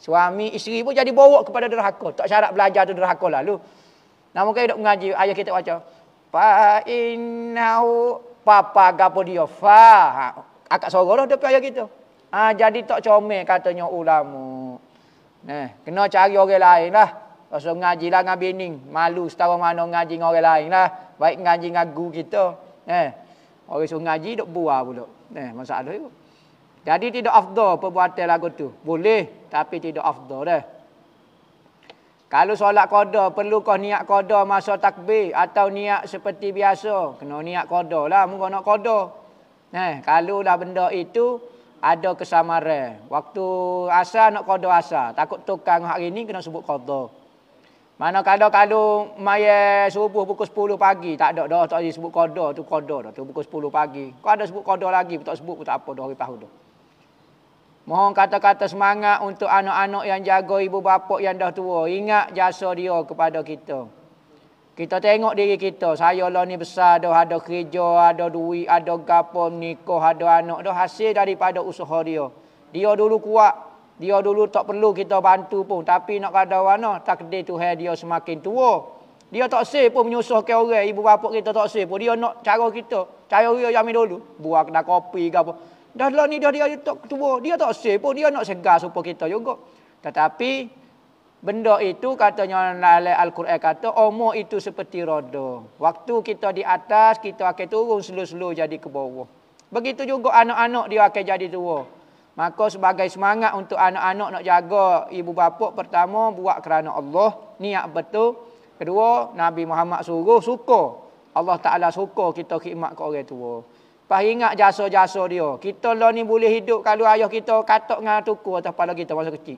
Suami isteri pun jadi bawa kepada derhaka. Tak syarat belajar tu derhaka lalu. Namun kita duk mengaji ayat kita baca. Fa innahu papa gapo dia fa ha, akak soroh lah dia kaya gitu ha, jadi tak comel katanya ulama nah kena cari orang lain lah Rasul ngaji lah dengan bining. Malu setara mana ngaji dengan orang lain lah. Baik ngaji dengan guru kita. Eh. Orang suruh ngaji duk buah pula. Eh, masalah itu. Jadi tidak afdol perbuatan lagu tu. Boleh tapi tidak afdol dah. Kalau solat qada perlu kau niat qada masa takbir atau niat seperti biasa? Kena niat qada lah, kau nak qada. Nah, eh, kalau dah benda itu ada kesamaran. Waktu asal nak qada asal, takut tukang hari ni kena sebut qada. Mana kalau kalau maya subuh pukul 10 pagi tak ada dah tak sebut qada tu qada dah tu pukul 10 pagi. Kau ada sebut qada lagi tak sebut pun tak apa dah hari tahu dah. Mohon kata-kata semangat untuk anak-anak yang jaga ibu bapa yang dah tua. Ingat jasa dia kepada kita. Kita tengok diri kita. Saya lah ni besar dah ada kerja, ada duit, ada gapo, nikah, ada anak. Dah hasil daripada usaha dia. Dia dulu kuat. Dia dulu tak perlu kita bantu pun. Tapi nak kata mana, takdir tu dia semakin tua. Dia tak sih pun menyusahkan orang. Ibu bapa kita tak sih pun. Dia nak cara kita. Cara dia jamin dulu. Buat kena kopi ke apa. Dah lah ni dah dia tak ketua. Dia tak say pun. Dia nak segar supaya kita juga. Tetapi benda itu katanya dalam Al-Quran kata omoh itu seperti roda. Waktu kita di atas kita akan turun slow-slow jadi ke bawah. Begitu juga anak-anak dia akan jadi tua. Maka sebagai semangat untuk anak-anak nak jaga ibu bapa pertama buat kerana Allah niat betul. Kedua Nabi Muhammad suruh suka. Allah Taala suka kita khidmat ke orang tua. Pas ingat jasa-jasa dia. Kita lah ni boleh hidup kalau ayah kita katok dengan tukur atas kepala kita masa kecil.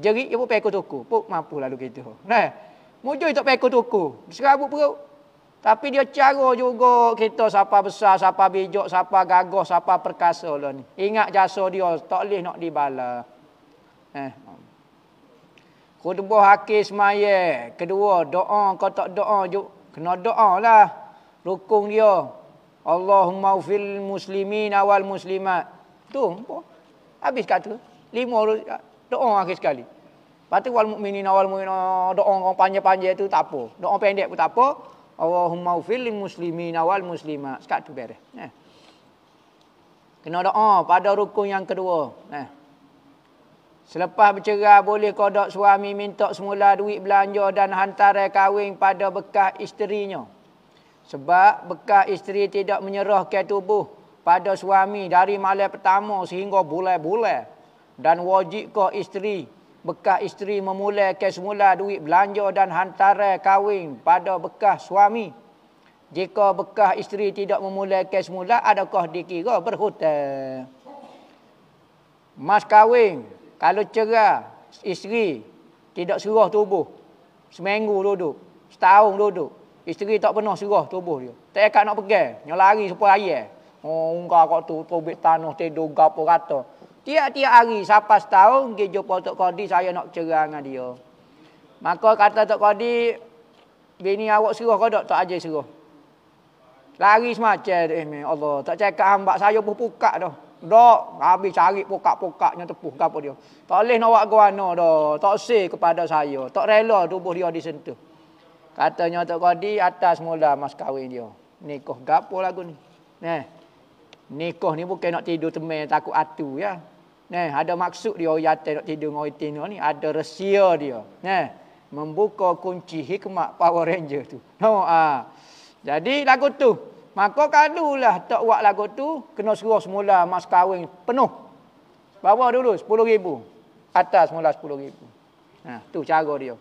Jadi, dia pun pekut tukur. Puk mampu lalu kita. Nah. Mujur tak pekut tukur. Serabut perut. Tapi dia cara juga kita siapa besar, siapa bijak, siapa gagah, siapa perkasa lah ni. Ingat jasa dia tak boleh nak dibala. Eh. Hmm. Kudubuh hakis maya. Kedua, doa. Kau tak doa. Kena doa lah. Rukung dia. Allahumma fil muslimin awal muslimat. Tu, habis kata. Lima doa akhir sekali. Lepas tu, wal mu'minin awal mu'minin, doa orang panjang-panjang tu tak apa. Doa pendek pun tak apa. Allahumma fil muslimin awal muslimat. Sekat tu beres. Eh. Kena doa pada rukun yang kedua. Eh. Selepas bercerai boleh kodok suami minta semula duit belanja dan hantar kahwin pada bekas isterinya. Sebab bekas isteri tidak menyerahkan tubuh pada suami dari malam pertama sehingga bulan-bulan. Dan wajibkah isteri, bekas isteri memulakan semula duit belanja dan hantaran kahwin pada bekas suami. Jika bekas isteri tidak memulai memulakan semula, adakah dikira berhutang? Mas kahwin, kalau cerah, isteri tidak serah tubuh. Seminggu duduk, setahun duduk, Isteri tak pernah serah tubuh dia. Tak payah nak pergi. Nak lari supaya ayah. Oh, enggak kau tu tobit tanah tidur gapo kata. Tiap-tiap hari siapa setahun dia jumpa Tok Kodi saya nak cerai dengan dia. Maka kata Tok Kodi bini awak serah kau tak ajar serah. Lari semacam eh Allah tak cakap hamba saya pun pukak dah. Dok habis cari pukak-pukaknya tepuh gapo dia. Tak boleh nak buat gua no dah. Tak sel kepada saya. Tak rela tubuh dia disentuh. Katanya Tok Kodi atas mula mas kahwin dia. Nikoh gapo lagu ni? Nah. Nikoh ni bukan nak tidur temen takut atu ya. Nah, ada maksud dia orang oh, ya, nak tidur dengan orang ni, ada rahsia dia. Nah, membuka kunci hikmat Power Ranger tu. No, ah. Jadi lagu tu, maka kadulah tak buat lagu tu, kena suruh semula mas kahwin penuh. Bawa dulu ribu Atas mula ribu. Nah, tu cara dia.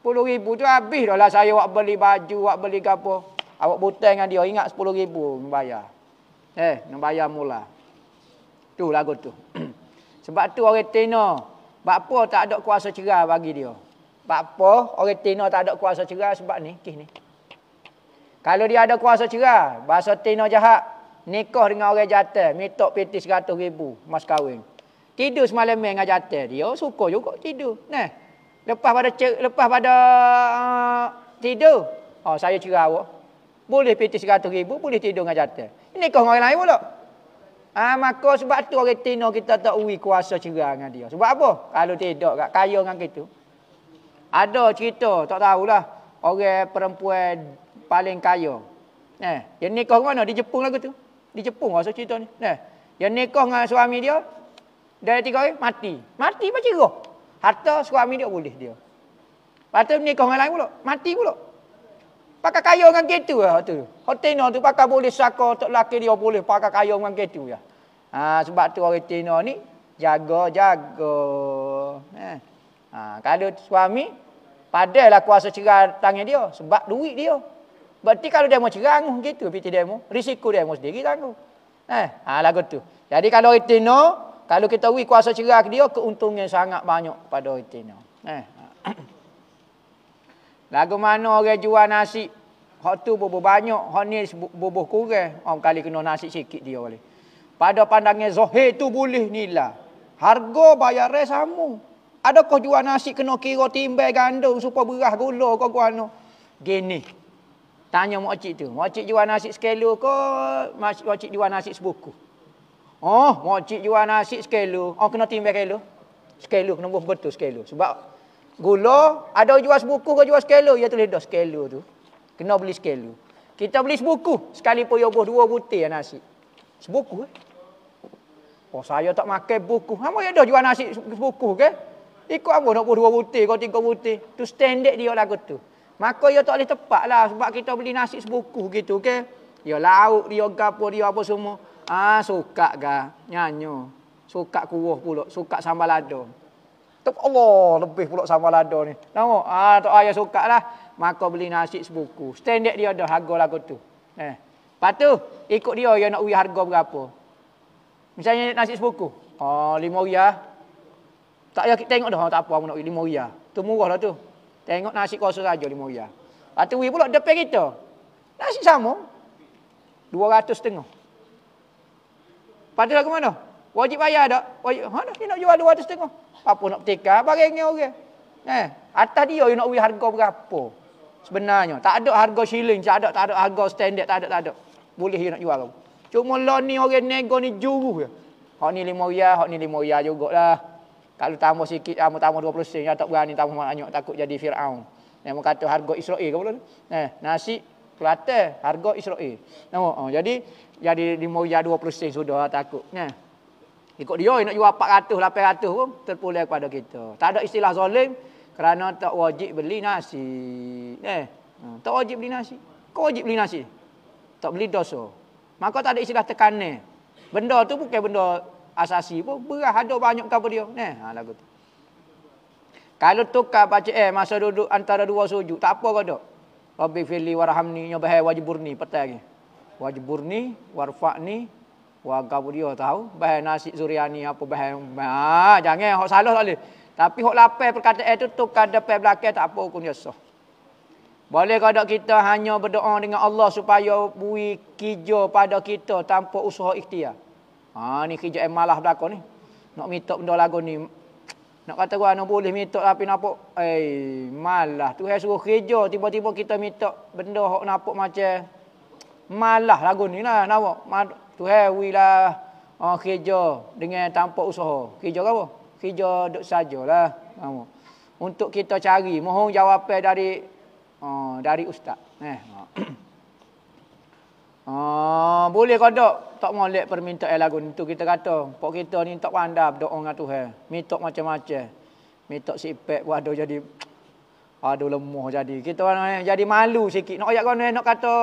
10 ribu tu habis dah lah saya awak beli baju, awak beli apa. Awak butang dengan dia, ingat 10 ribu membayar. Eh, membayar mula. Tu lagu tu. Sebab tu orang Tino, bakpo tak ada kuasa cerah bagi dia. Bakpo orang Tino tak ada kuasa cerah sebab ni, kih ni. Kalau dia ada kuasa cerah, bahasa Tino jahat. Nikah dengan orang jatah, mitok piti seratus ribu, mas kahwin. Tidur semalam dengan jatah, dia suka juga tidur. Nah, lepas pada lepas pada uh, tidur oh saya cerai awak boleh piti 100 ribu boleh tidur dengan jatah ini kau orang lain pula ah maka sebab tu orang tino kita tak uwi kuasa cerai dengan dia sebab apa kalau tidak kat kaya dengan gitu ada cerita tak tahulah orang perempuan paling kaya eh yang nikah mana di Jepun lagu tu di Jepun rasa cerita ni eh yang nikah dengan suami dia dari tiga hari mati mati macam cerai Harta suami dia boleh dia. Lepas ni kau orang lain pula. Mati pula. Pakai kayu dengan gitu lah. Tu. Hotel tu pakai boleh saka untuk lelaki dia boleh. Pakai kayu dengan gitu ya. Ha, sebab tu orang tina ni jaga-jaga. Eh. Ha, kalau suami padahlah kuasa cerai tangan dia. Sebab duit dia. Berarti kalau dia mau cerai, angguh gitu. Piti dia mau. Risiko dia mau sendiri tangguh. Eh, ha, lagu tu. Jadi kalau orang tina, kalau kita wui kuasa cerah dia, keuntungan sangat banyak pada kita. Eh. Lagu mana orang jual nasi, hak tu bubuh banyak, hak ni bubuh kurang. Orang kali kena nasi sikit dia boleh. Pada pandangnya Zohir tu boleh lah, Harga bayar sama. Adakah jual nasi kena kira timbal gandum supaya beras gula kau guano? Gini. Tanya makcik tu. Makcik jual nasi sekilo ke makcik jual nasi sebuku? Oh, makcik jual nasi sekilo. Oh, kena timbang sekilo. Sekilo, kena buah betul sekilo. Sebab gula, ada jual sebuku ke jual sekilo. Ya tulis dah sekilo tu. Kena beli sekilo. Kita beli sebuku. sekali ya buah dua butir nasi. Sebuku eh. Oh, saya tak makan buku. Apa yang dah jual nasi sebuku ke? Ikut apa nak buah dua butir kau tiga butir. Tu standard dia lagu tu. Maka ia tak boleh tepat lah. Sebab kita beli nasi sebuku gitu ke. Okay? Ya lauk, dia gapa, dia apa semua. Ah suka ga nyanyo. Suka kuah pula, suka sambal lada. Tu Allah lebih pula sambal lada ni. Tahu? Ah tok ayah suka sukalah. Maka beli nasi sebuku. Standard dia ada harga lagu tu. Eh. Lepas ikut dia yang nak uri harga berapa. Misalnya nasi sebuku. Oh, ah, lima ria. Tak payah kita tengok dah. Tak apa, aku nak uri lima ria. Tu murah lah tu. Tengok nasi kosong saja lima ria. Lepas tu, uri pula depan kita. Nasi sama. Dua ratus setengah. Pada lagu mana? Wajib bayar tak? Wajib. Ha, dah, dia nak jual 200 setengah. Apa pun nak petikan, barang ni orang. Eh, atas dia dia nak beri harga berapa? Sebenarnya, tak ada harga shilling, tak ada, tak ada harga standard, tak ada, tak ada. Boleh dia nak jual kamu. Cuma lah ni orang nego ni juruh je. Hak ni lima riyal, hak ni lima riyal jugalah. Kalau tambah sikit, kamu tambah 20 sen, ya tak berani tambah banyak, takut jadi Fir'aun. Yang kata harga Israel ke belum. Eh, nasi Kelate harga Israel. Nama. No. Oh, jadi jadi di Moya 20 sen sudah takutnya. Ikut dia nak jual 400 800 pun terpulang kepada kita. Tak ada istilah zalim kerana tak wajib beli nasi. Eh. Tak wajib beli nasi. Kau wajib beli nasi. Tak beli dosa. Maka tak ada istilah tekanan. Benda tu bukan benda asasi pun beras ada banyak kau dia. Eh. Ha lagu tu. Kalau tukar pacik eh masa duduk antara dua sujud tak apa kau dok. Rabbi fili warhamni nyobahai wajiburni petai lagi. Wajiburni warfa'ni wa gawriyo tahu bahai nasi zuriani apa bahai ah jangan hok salah tak boleh. Tapi hok lapai perkataan itu tu kada pai belakang tak apa kun yasah. Boleh kada kita hanya berdoa dengan Allah supaya bui kijo pada kita tanpa usaha ikhtiar. Ha ni kijo malah belako ni. Nak minta benda lagu ni nak kata gua anu boleh minta tapi nampak eh malah Tuhan suruh kerja tiba-tiba kita minta benda hok nampak macam malah lagu ni lah nampak Tuhan eh, we lah uh, kerja dengan tanpa usaha. Kerja apa? Kerja duk sajalah nampak. Untuk kita cari mohon jawapan dari uh, dari ustaz. Eh. Ah, boleh kau dok. Tak molek permintaan lagu tu kita kata. Pok kita ni tak pandai berdoa dengan Tuhan. Mitok macam-macam. Mitok sipek buat jadi ada lemah jadi. Kita orang eh, jadi malu sikit. Nak ayat kau nak kata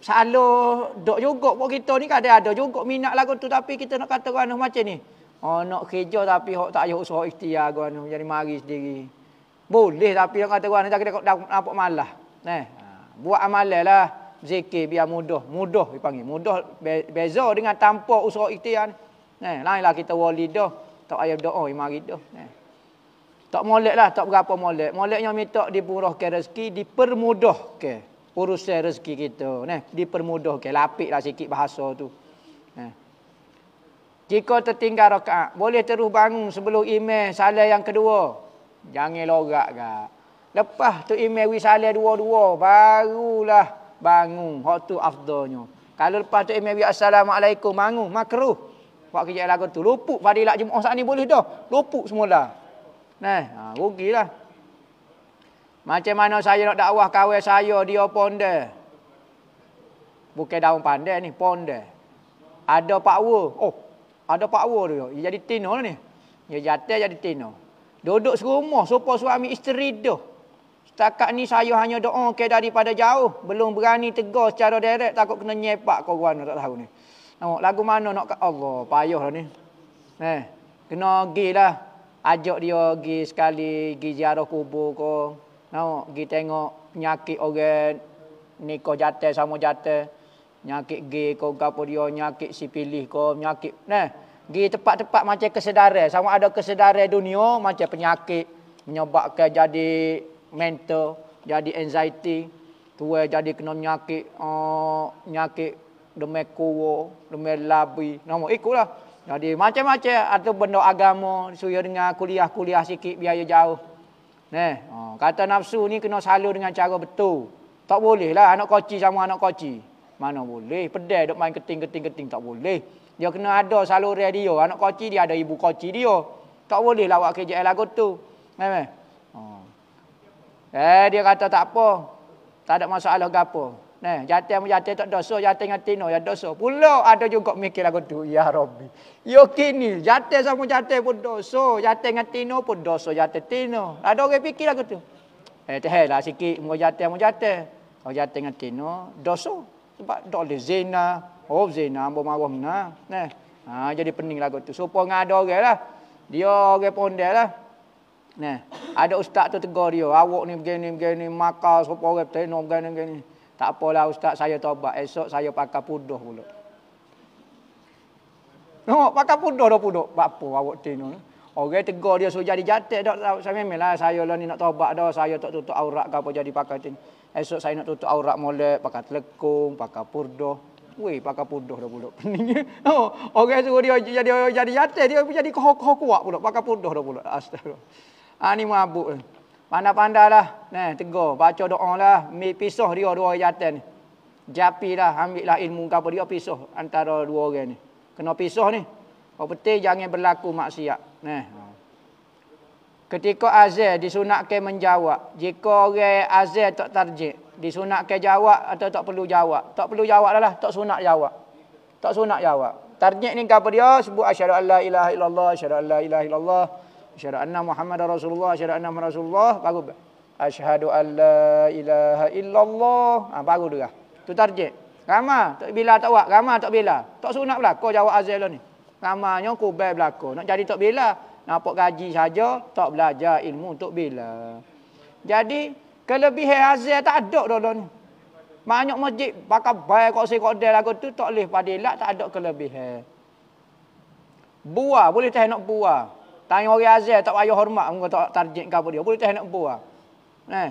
salah dok juga pok kita ni kadang ada juga minat lagu tu tapi kita nak kata kau macam ni. Oh, nak kerja tapi hok tak ayuh usaha ikhtiar kau jadi mari sendiri. Boleh tapi nak kata kau ni tak kena nampak malas. Nah, buat amalan lah zikir biar mudah. Mudah dipanggil. Mudah beza dengan tanpa usaha ikhtiar ni. Eh, lainlah kita wali dah. Tak ayah doa imam hari dah. Eh. Tak molek lah. Tak berapa molek. Molek yang minta dipurahkan rezeki. Dipermudahkan. Urusan rezeki kita. Eh, dipermudahkan. Lapik lah sikit bahasa tu. Eh. Jika tertinggal rakaat. Boleh terus bangun sebelum imam salah yang kedua. Jangan logak gak. Lepas tu imam wisalah dua-dua. Barulah bangun. Hak tu afdalnya. Kalau lepas tu imam assalamualaikum bangun makruh. Buat kerja lagu tu lupuk fadilat Jumaat saat ni boleh dah. Lupuk semula. Nah, ha rugilah. Macam mana saya nak dakwah kawan saya dia ponde. Bukan daun pandai ni, ponde. Ada power. Oh, ada power dia. Dia jadi tino lah ni. Dia jatuh jadi tino. Duduk serumah, sopa suami isteri dia. Setakat ni saya hanya doa ke daripada jauh. Belum berani tegur secara direct. Takut kena nyepak kau warna tak tahu ni. Nampak, lagu mana nak kat Allah. Payuh lah ni. Eh, kena pergi lah. Ajak dia pergi sekali. Pergi ziarah kubur kau. Nampak, pergi tengok penyakit orang. Nikah jatuh sama jatuh. Nyakit gay kau ke apa dia. Nyakit pilih kau. Nyakit. Nah, eh, pergi tempat-tempat macam kesedaran. Sama ada kesedaran dunia. Macam penyakit. Menyebabkan jadi mental jadi anxiety tua jadi kena nyakit uh, nyakit demi kuwo demi labi nama ikulah jadi macam-macam atau benda agama suruh dengan kuliah-kuliah sikit biaya jauh Nah, oh, kata nafsu ni kena salur dengan cara betul. Tak boleh lah anak koci sama anak koci. Mana boleh? Pedai dok main keting-keting-keting tak boleh. Dia kena ada salur radio Anak koci dia ada ibu koci dia. Tak boleh lawak kerja lagu tu. Nah, Eh dia kata tak apa. Tak ada masalah gapo. Nah, jatuh mu jatuh tak dosa, jatuh dengan tino ya dosa. Pula ada juga mikir lagu tu ya Robi. Yo kini jatuh sama jatuh pun dosa, jatuh dengan tino pun dosa, jatuh tino. Ada orang pikir lagu tu. Eh teh lah sikit mu jatuh mu jatuh. mu jatuh dengan tino dosa. Sebab tak boleh zina. Oh zina ambo marah na. Nah. Ha, jadi pening lagu tu. Supaya ada orang lah. Dia pon dia lah. Nah, ada ustaz tu tegur dia. Awak ni begini begini makan siapa orang tenung begini begini. Tak apalah ustaz, saya taubat. Esok saya pakai pudoh pula. Tengok, pakai pudoh dah pudoh. Apa awak tenung? Orang tegur dia suruh jadi jatik dok. Saya memang lah, saya lah ni nak taubat dah. Saya tak tutup aurat ke apa jadi pakai tenung. Esok saya nak tutup aurat molek, pakai telekung, pakai pudoh. Weh, pakai pudoh dah pula. Pening. Oh, orang suruh dia jadi jadi jatik, dia jadi kohok-kohok kuat pula. Pakai pudoh dah pula. Astagfirullah. Ha ni mabuk. Pandai-pandailah. Nah, tegur, baca doa lah. Mi pisah dia dua orang jantan ni. Japilah, ambillah ilmu kau apa dia pisah antara dua orang ni. Kena pisah ni. Kau penting jangan berlaku maksiat. Nah. Ketika azal disunatkan menjawab. Jika orang azal tak tarjik. Disunatkan jawab atau tak perlu jawab. Tak perlu jawab lah lah. Tak sunat jawab. Tak sunat jawab. Tarjik ni kau dia sebut asyadu Allah ilaha illallah. Asyadu Allah ilaha illallah. Asyhadu anna Muhammad Rasulullah. Asyhadu anna Muhammad Rasulullah. Baru. Asyhadu alla ilaha illallah. Ha, baru dia. Itu tarjik. Ramah. Tak bila tak buat. Ramah tak bila. Tak suruh nak belakang jawab azal lah ni. Ramahnya kubai belakang. Nak jadi tak bila. Nak pok gaji saja. Tak belajar ilmu tak bila. Jadi kelebihan azal tak ada dulu ni. Banyak masjid pakai bayar kok si kodai lagu tu tak boleh padilak tak ada kelebihan. Buah boleh tak nak buah. Tanya orang azal tak payah hormat muka tak target kau dia. Boleh tak nak buat. Lah. Nah.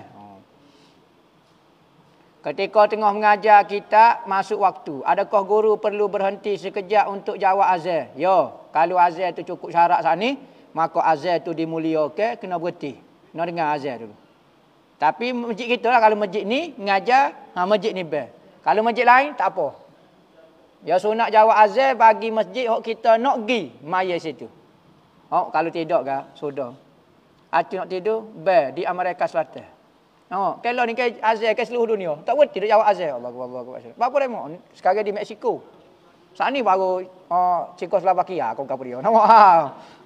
Ketika tengah mengajar kita masuk waktu, adakah guru perlu berhenti sekejap untuk jawab azal? Yo, kalau azal tu cukup syarat sat maka azal tu dimuliakan, okay? kena berhenti. Kena dengar azal dulu. Tapi masjid kita lah kalau masjid ni mengajar, ha masjid ni best. Kalau masjid lain tak apa. Ya sunat jawab azal bagi masjid hok kita nak pergi mayat situ. Oh, kalau tidak ke, sudah. Aku nak tidur, ber di Amerika Selatan. Oh, kalau ni ke Azir ke seluruh dunia. Tak boleh tidur jawab Azir. Allah Allah Allah. Apa remo? Sekarang di Mexico. Saat ni baru oh, Cikgu Selah Bakia, aku kau dia. Nama, ha.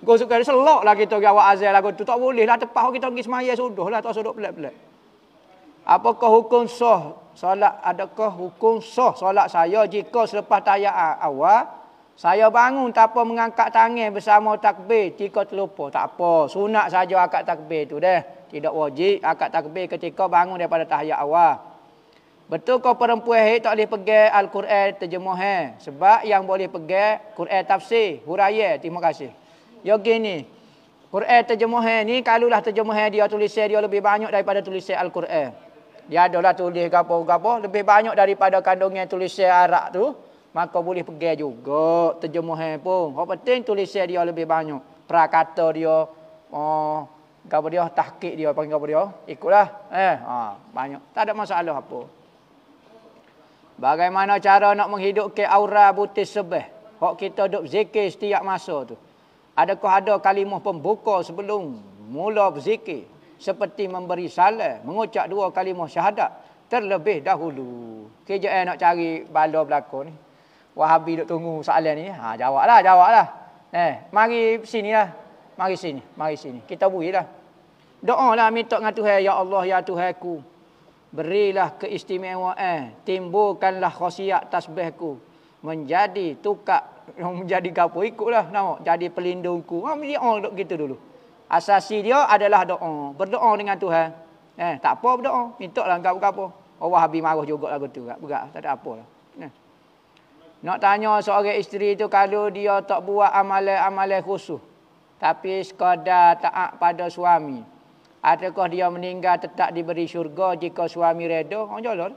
Kau suka dia selok lah kita gawak lagu Tu tak boleh lah, tepah kita pergi semaya sudah lah. Tak sudah pelik-pelik. Apakah hukum sah? Solat, adakah hukum sah? Solat saya jika selepas tayak awal, saya bangun tak apa mengangkat tangan bersama takbir. Tika terlupa. Tak apa. Sunat saja akad takbir itu deh. Tidak wajib akad takbir ketika bangun daripada tahiyat awal. Betul kau perempuan hei tak boleh pergi Al-Quran terjemah Sebab yang boleh pergi Quran tafsir. Huraya. Terima kasih. Ya gini. Quran terjemah ni kalulah terjemah dia tulis dia lebih banyak daripada tulis Al-Quran. Dia adalah tulis gapo-gapo lebih banyak daripada kandungan tulis Arab tu maka boleh pergi juga terjemuh pun. Hak penting tulis dia lebih banyak. Prakata dia oh gapo dia tahqiq dia panggil gapo dia? Ikutlah. Eh, ha, banyak. Tak ada masalah apa. Bagaimana cara nak menghidupkan aura butis sebeh? Hak kita duk zikir setiap masa tu. Adakah ada kalimah pembuka sebelum mula berzikir? Seperti memberi salam, mengucap dua kalimah syahadat terlebih dahulu. Kejap eh nak cari bala belakang ni. Wahabi duk tunggu soalan ni. Ha jawablah, jawablah. Eh, mari sinilah. Mari sini, mari sini. Kita builah. Doalah minta dengan Tuhan, ya Allah ya Tuhanku. Berilah keistimewaan, eh. timbulkanlah khosiat tasbihku. Menjadi tukak, yang menjadi gapo ikutlah nama, jadi pelindungku. Ha mesti on duk gitu dulu. Asasi dia adalah doa. Berdoa dengan Tuhan. Eh, tak apa berdoa. Mintalah gapo-gapo. Allah oh, Habib marah juga lagu tu. Berat, tak ada apa lah. Nak tanya seorang isteri itu kalau dia tak buat amalan-amalan khusus. Tapi sekadar taat pada suami. Adakah dia meninggal tetap diberi syurga jika suami reda? Oh, ha, jolol.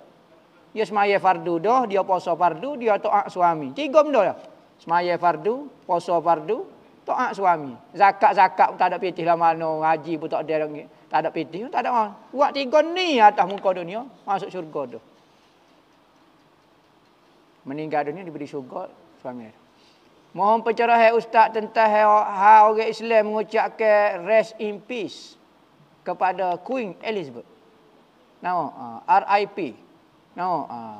Dia semaya fardu dah, dia puasa fardu, dia taat suami. Tiga benda lah. Semaya fardu, puasa fardu, taat suami. Zakat-zakat pun tak ada piti lah mana, haji pun tak ada lagi. Tak ada pitih, tak ada mana. Buat tiga ni atas muka dunia, masuk syurga dah meninggal dunia diberi syurga suami dia. Mohon pencerahan ustaz tentang hal orang Islam mengucapkan rest in peace kepada Queen Elizabeth. No, uh, ah, RIP. No uh, ah,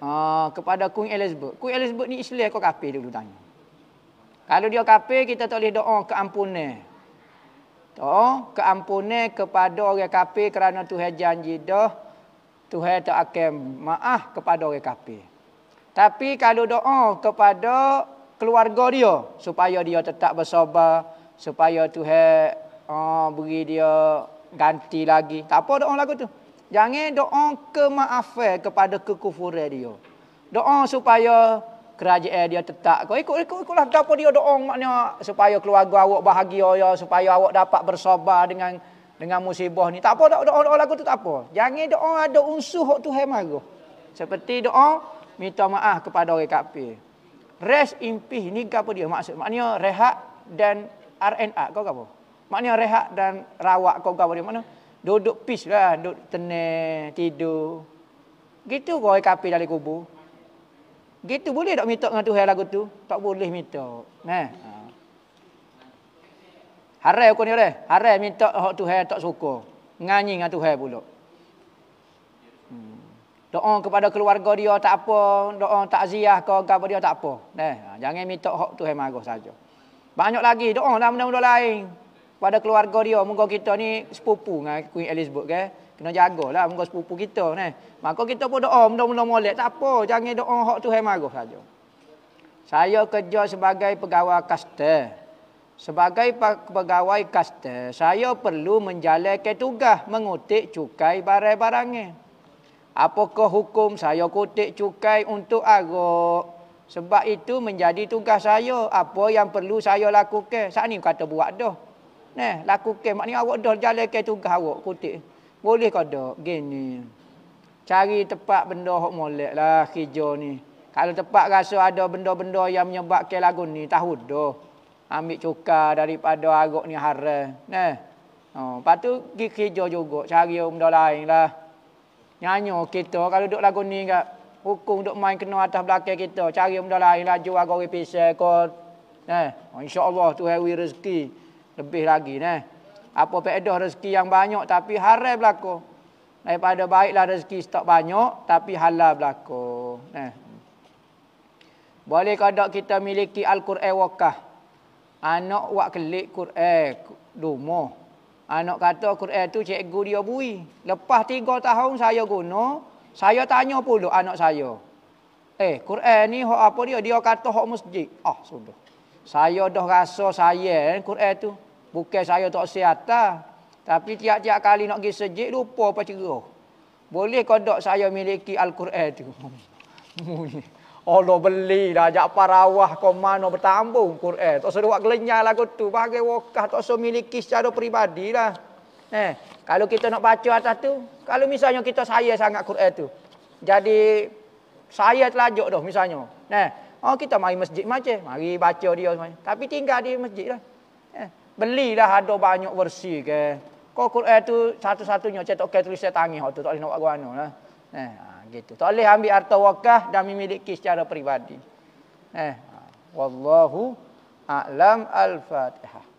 uh, ah, kepada Queen Elizabeth. Queen Elizabeth ni Islam kau kafir dulu tanya. Kalau dia kafir kita tak boleh doa keampunan. Doa keampunan kepada orang kafir kerana Tuhan janji dah Tuhan tak akan maaf kepada orang kafir. Tapi kalau doa kepada keluarga dia supaya dia tetap bersabar, supaya Tuhan oh, beri dia ganti lagi. Tak apa doa lagu tu. Jangan doa ke kemaafan kepada kekufuran dia. Doa supaya kerajaan dia tetap. Kau ikut ikut ikutlah tak apa dia doa maknanya supaya keluarga awak bahagia ya, supaya awak dapat bersabar dengan dengan musibah ni. Tak apa doa doa, doa lagu tu tak apa. Jangan doa ada unsur hak Tuhan marah. Seperti doa minta maaf kepada orang kafir. Rest in peace ni apa dia maksud? Maknanya rehat dan RNA kau apa? Maknanya rehat dan rawat kau kau dia mana? Duduk peace lah, duduk tenang, tidur. Gitu kau orang kafir dari kubur. Gitu boleh tak minta dengan Tuhan lagu tu? Tak boleh minta. Nah. Ha. Harai aku ni orang. Harai minta hak Tuhan tak suka. Nganyi dengan Tuhan pula doa kepada keluarga dia tak apa, doa takziah ke apa dia tak apa. neh jangan minta hak tu hai marah saja. Banyak lagi doa lah benda-benda lain pada keluarga dia. muka kita ni sepupu dengan Queen Elizabeth ke? Eh. Kena jagalah muka sepupu kita ni. Maka kita pun doa benda-benda molek tak apa, jangan doa hak tu hai marah saja. Saya kerja sebagai pegawai kastel. Sebagai pegawai kastel, saya perlu menjalankan tugas mengutip cukai barang-barangnya. Apakah hukum saya kutik cukai untuk arak? Sebab itu menjadi tugas saya. Apa yang perlu saya lakukan? Saat ni kata buat dah. Nah, lakukan maknanya awak dah jalankan tugas awak kutip. Boleh kau tak? Gini. Cari tempat benda hok molek lah hijau ni. Kalau tempat rasa ada benda-benda yang menyebabkan lagu ni tahu dah. Ambil cukai daripada arak ni haram. Nah. Oh, patu gigi hijau juga. Cari benda lain lah. Nyanyo kita kalau duk lagu ni kat hukum duk main kena atas belakang kita. Cari benda lain laju agak pisah kot. Eh, insya-Allah tu hari rezeki lebih lagi neh. Apa faedah rezeki yang banyak tapi haram belako. Daripada baiklah rezeki stok banyak tapi halal belako. Neh. Boleh kadak kita miliki Al-Quran wakah. Anak wak kelik Quran rumah. Anak kata Quran tu cikgu dia bui. Lepas tiga tahun saya guna, saya tanya pula anak saya. Eh, Quran ni hak apa dia? Dia kata hak masjid. Ah, sudah. Saya dah rasa saya eh, Quran tu. Bukan saya tak sihata. Tapi tiap-tiap kali nak pergi sejik, lupa apa cerah. Boleh kau kodok saya miliki Al-Quran tu? Boleh. Allah beli dah para parawah kau mana bertambung Quran. Tak usah buat gelenyah lagu tu. Bagai wakah tak usah miliki secara peribadi lah. Eh, kalau kita nak baca atas tu. Kalau misalnya kita saya sangat Quran tu. Jadi saya telajuk dah misalnya. Eh, oh kita mari masjid macam. Mari baca dia semuanya. Tapi tinggal di masjid lah. Eh, belilah ada banyak versi ke. Kau Quran tu satu-satunya cetak okay, tulis saya tangih. Tu, tak boleh nak buat guana lah. Eh, gitu. Tak boleh ambil harta wakaf dan memiliki secara peribadi. Eh, wallahu a'lam al-Fatihah.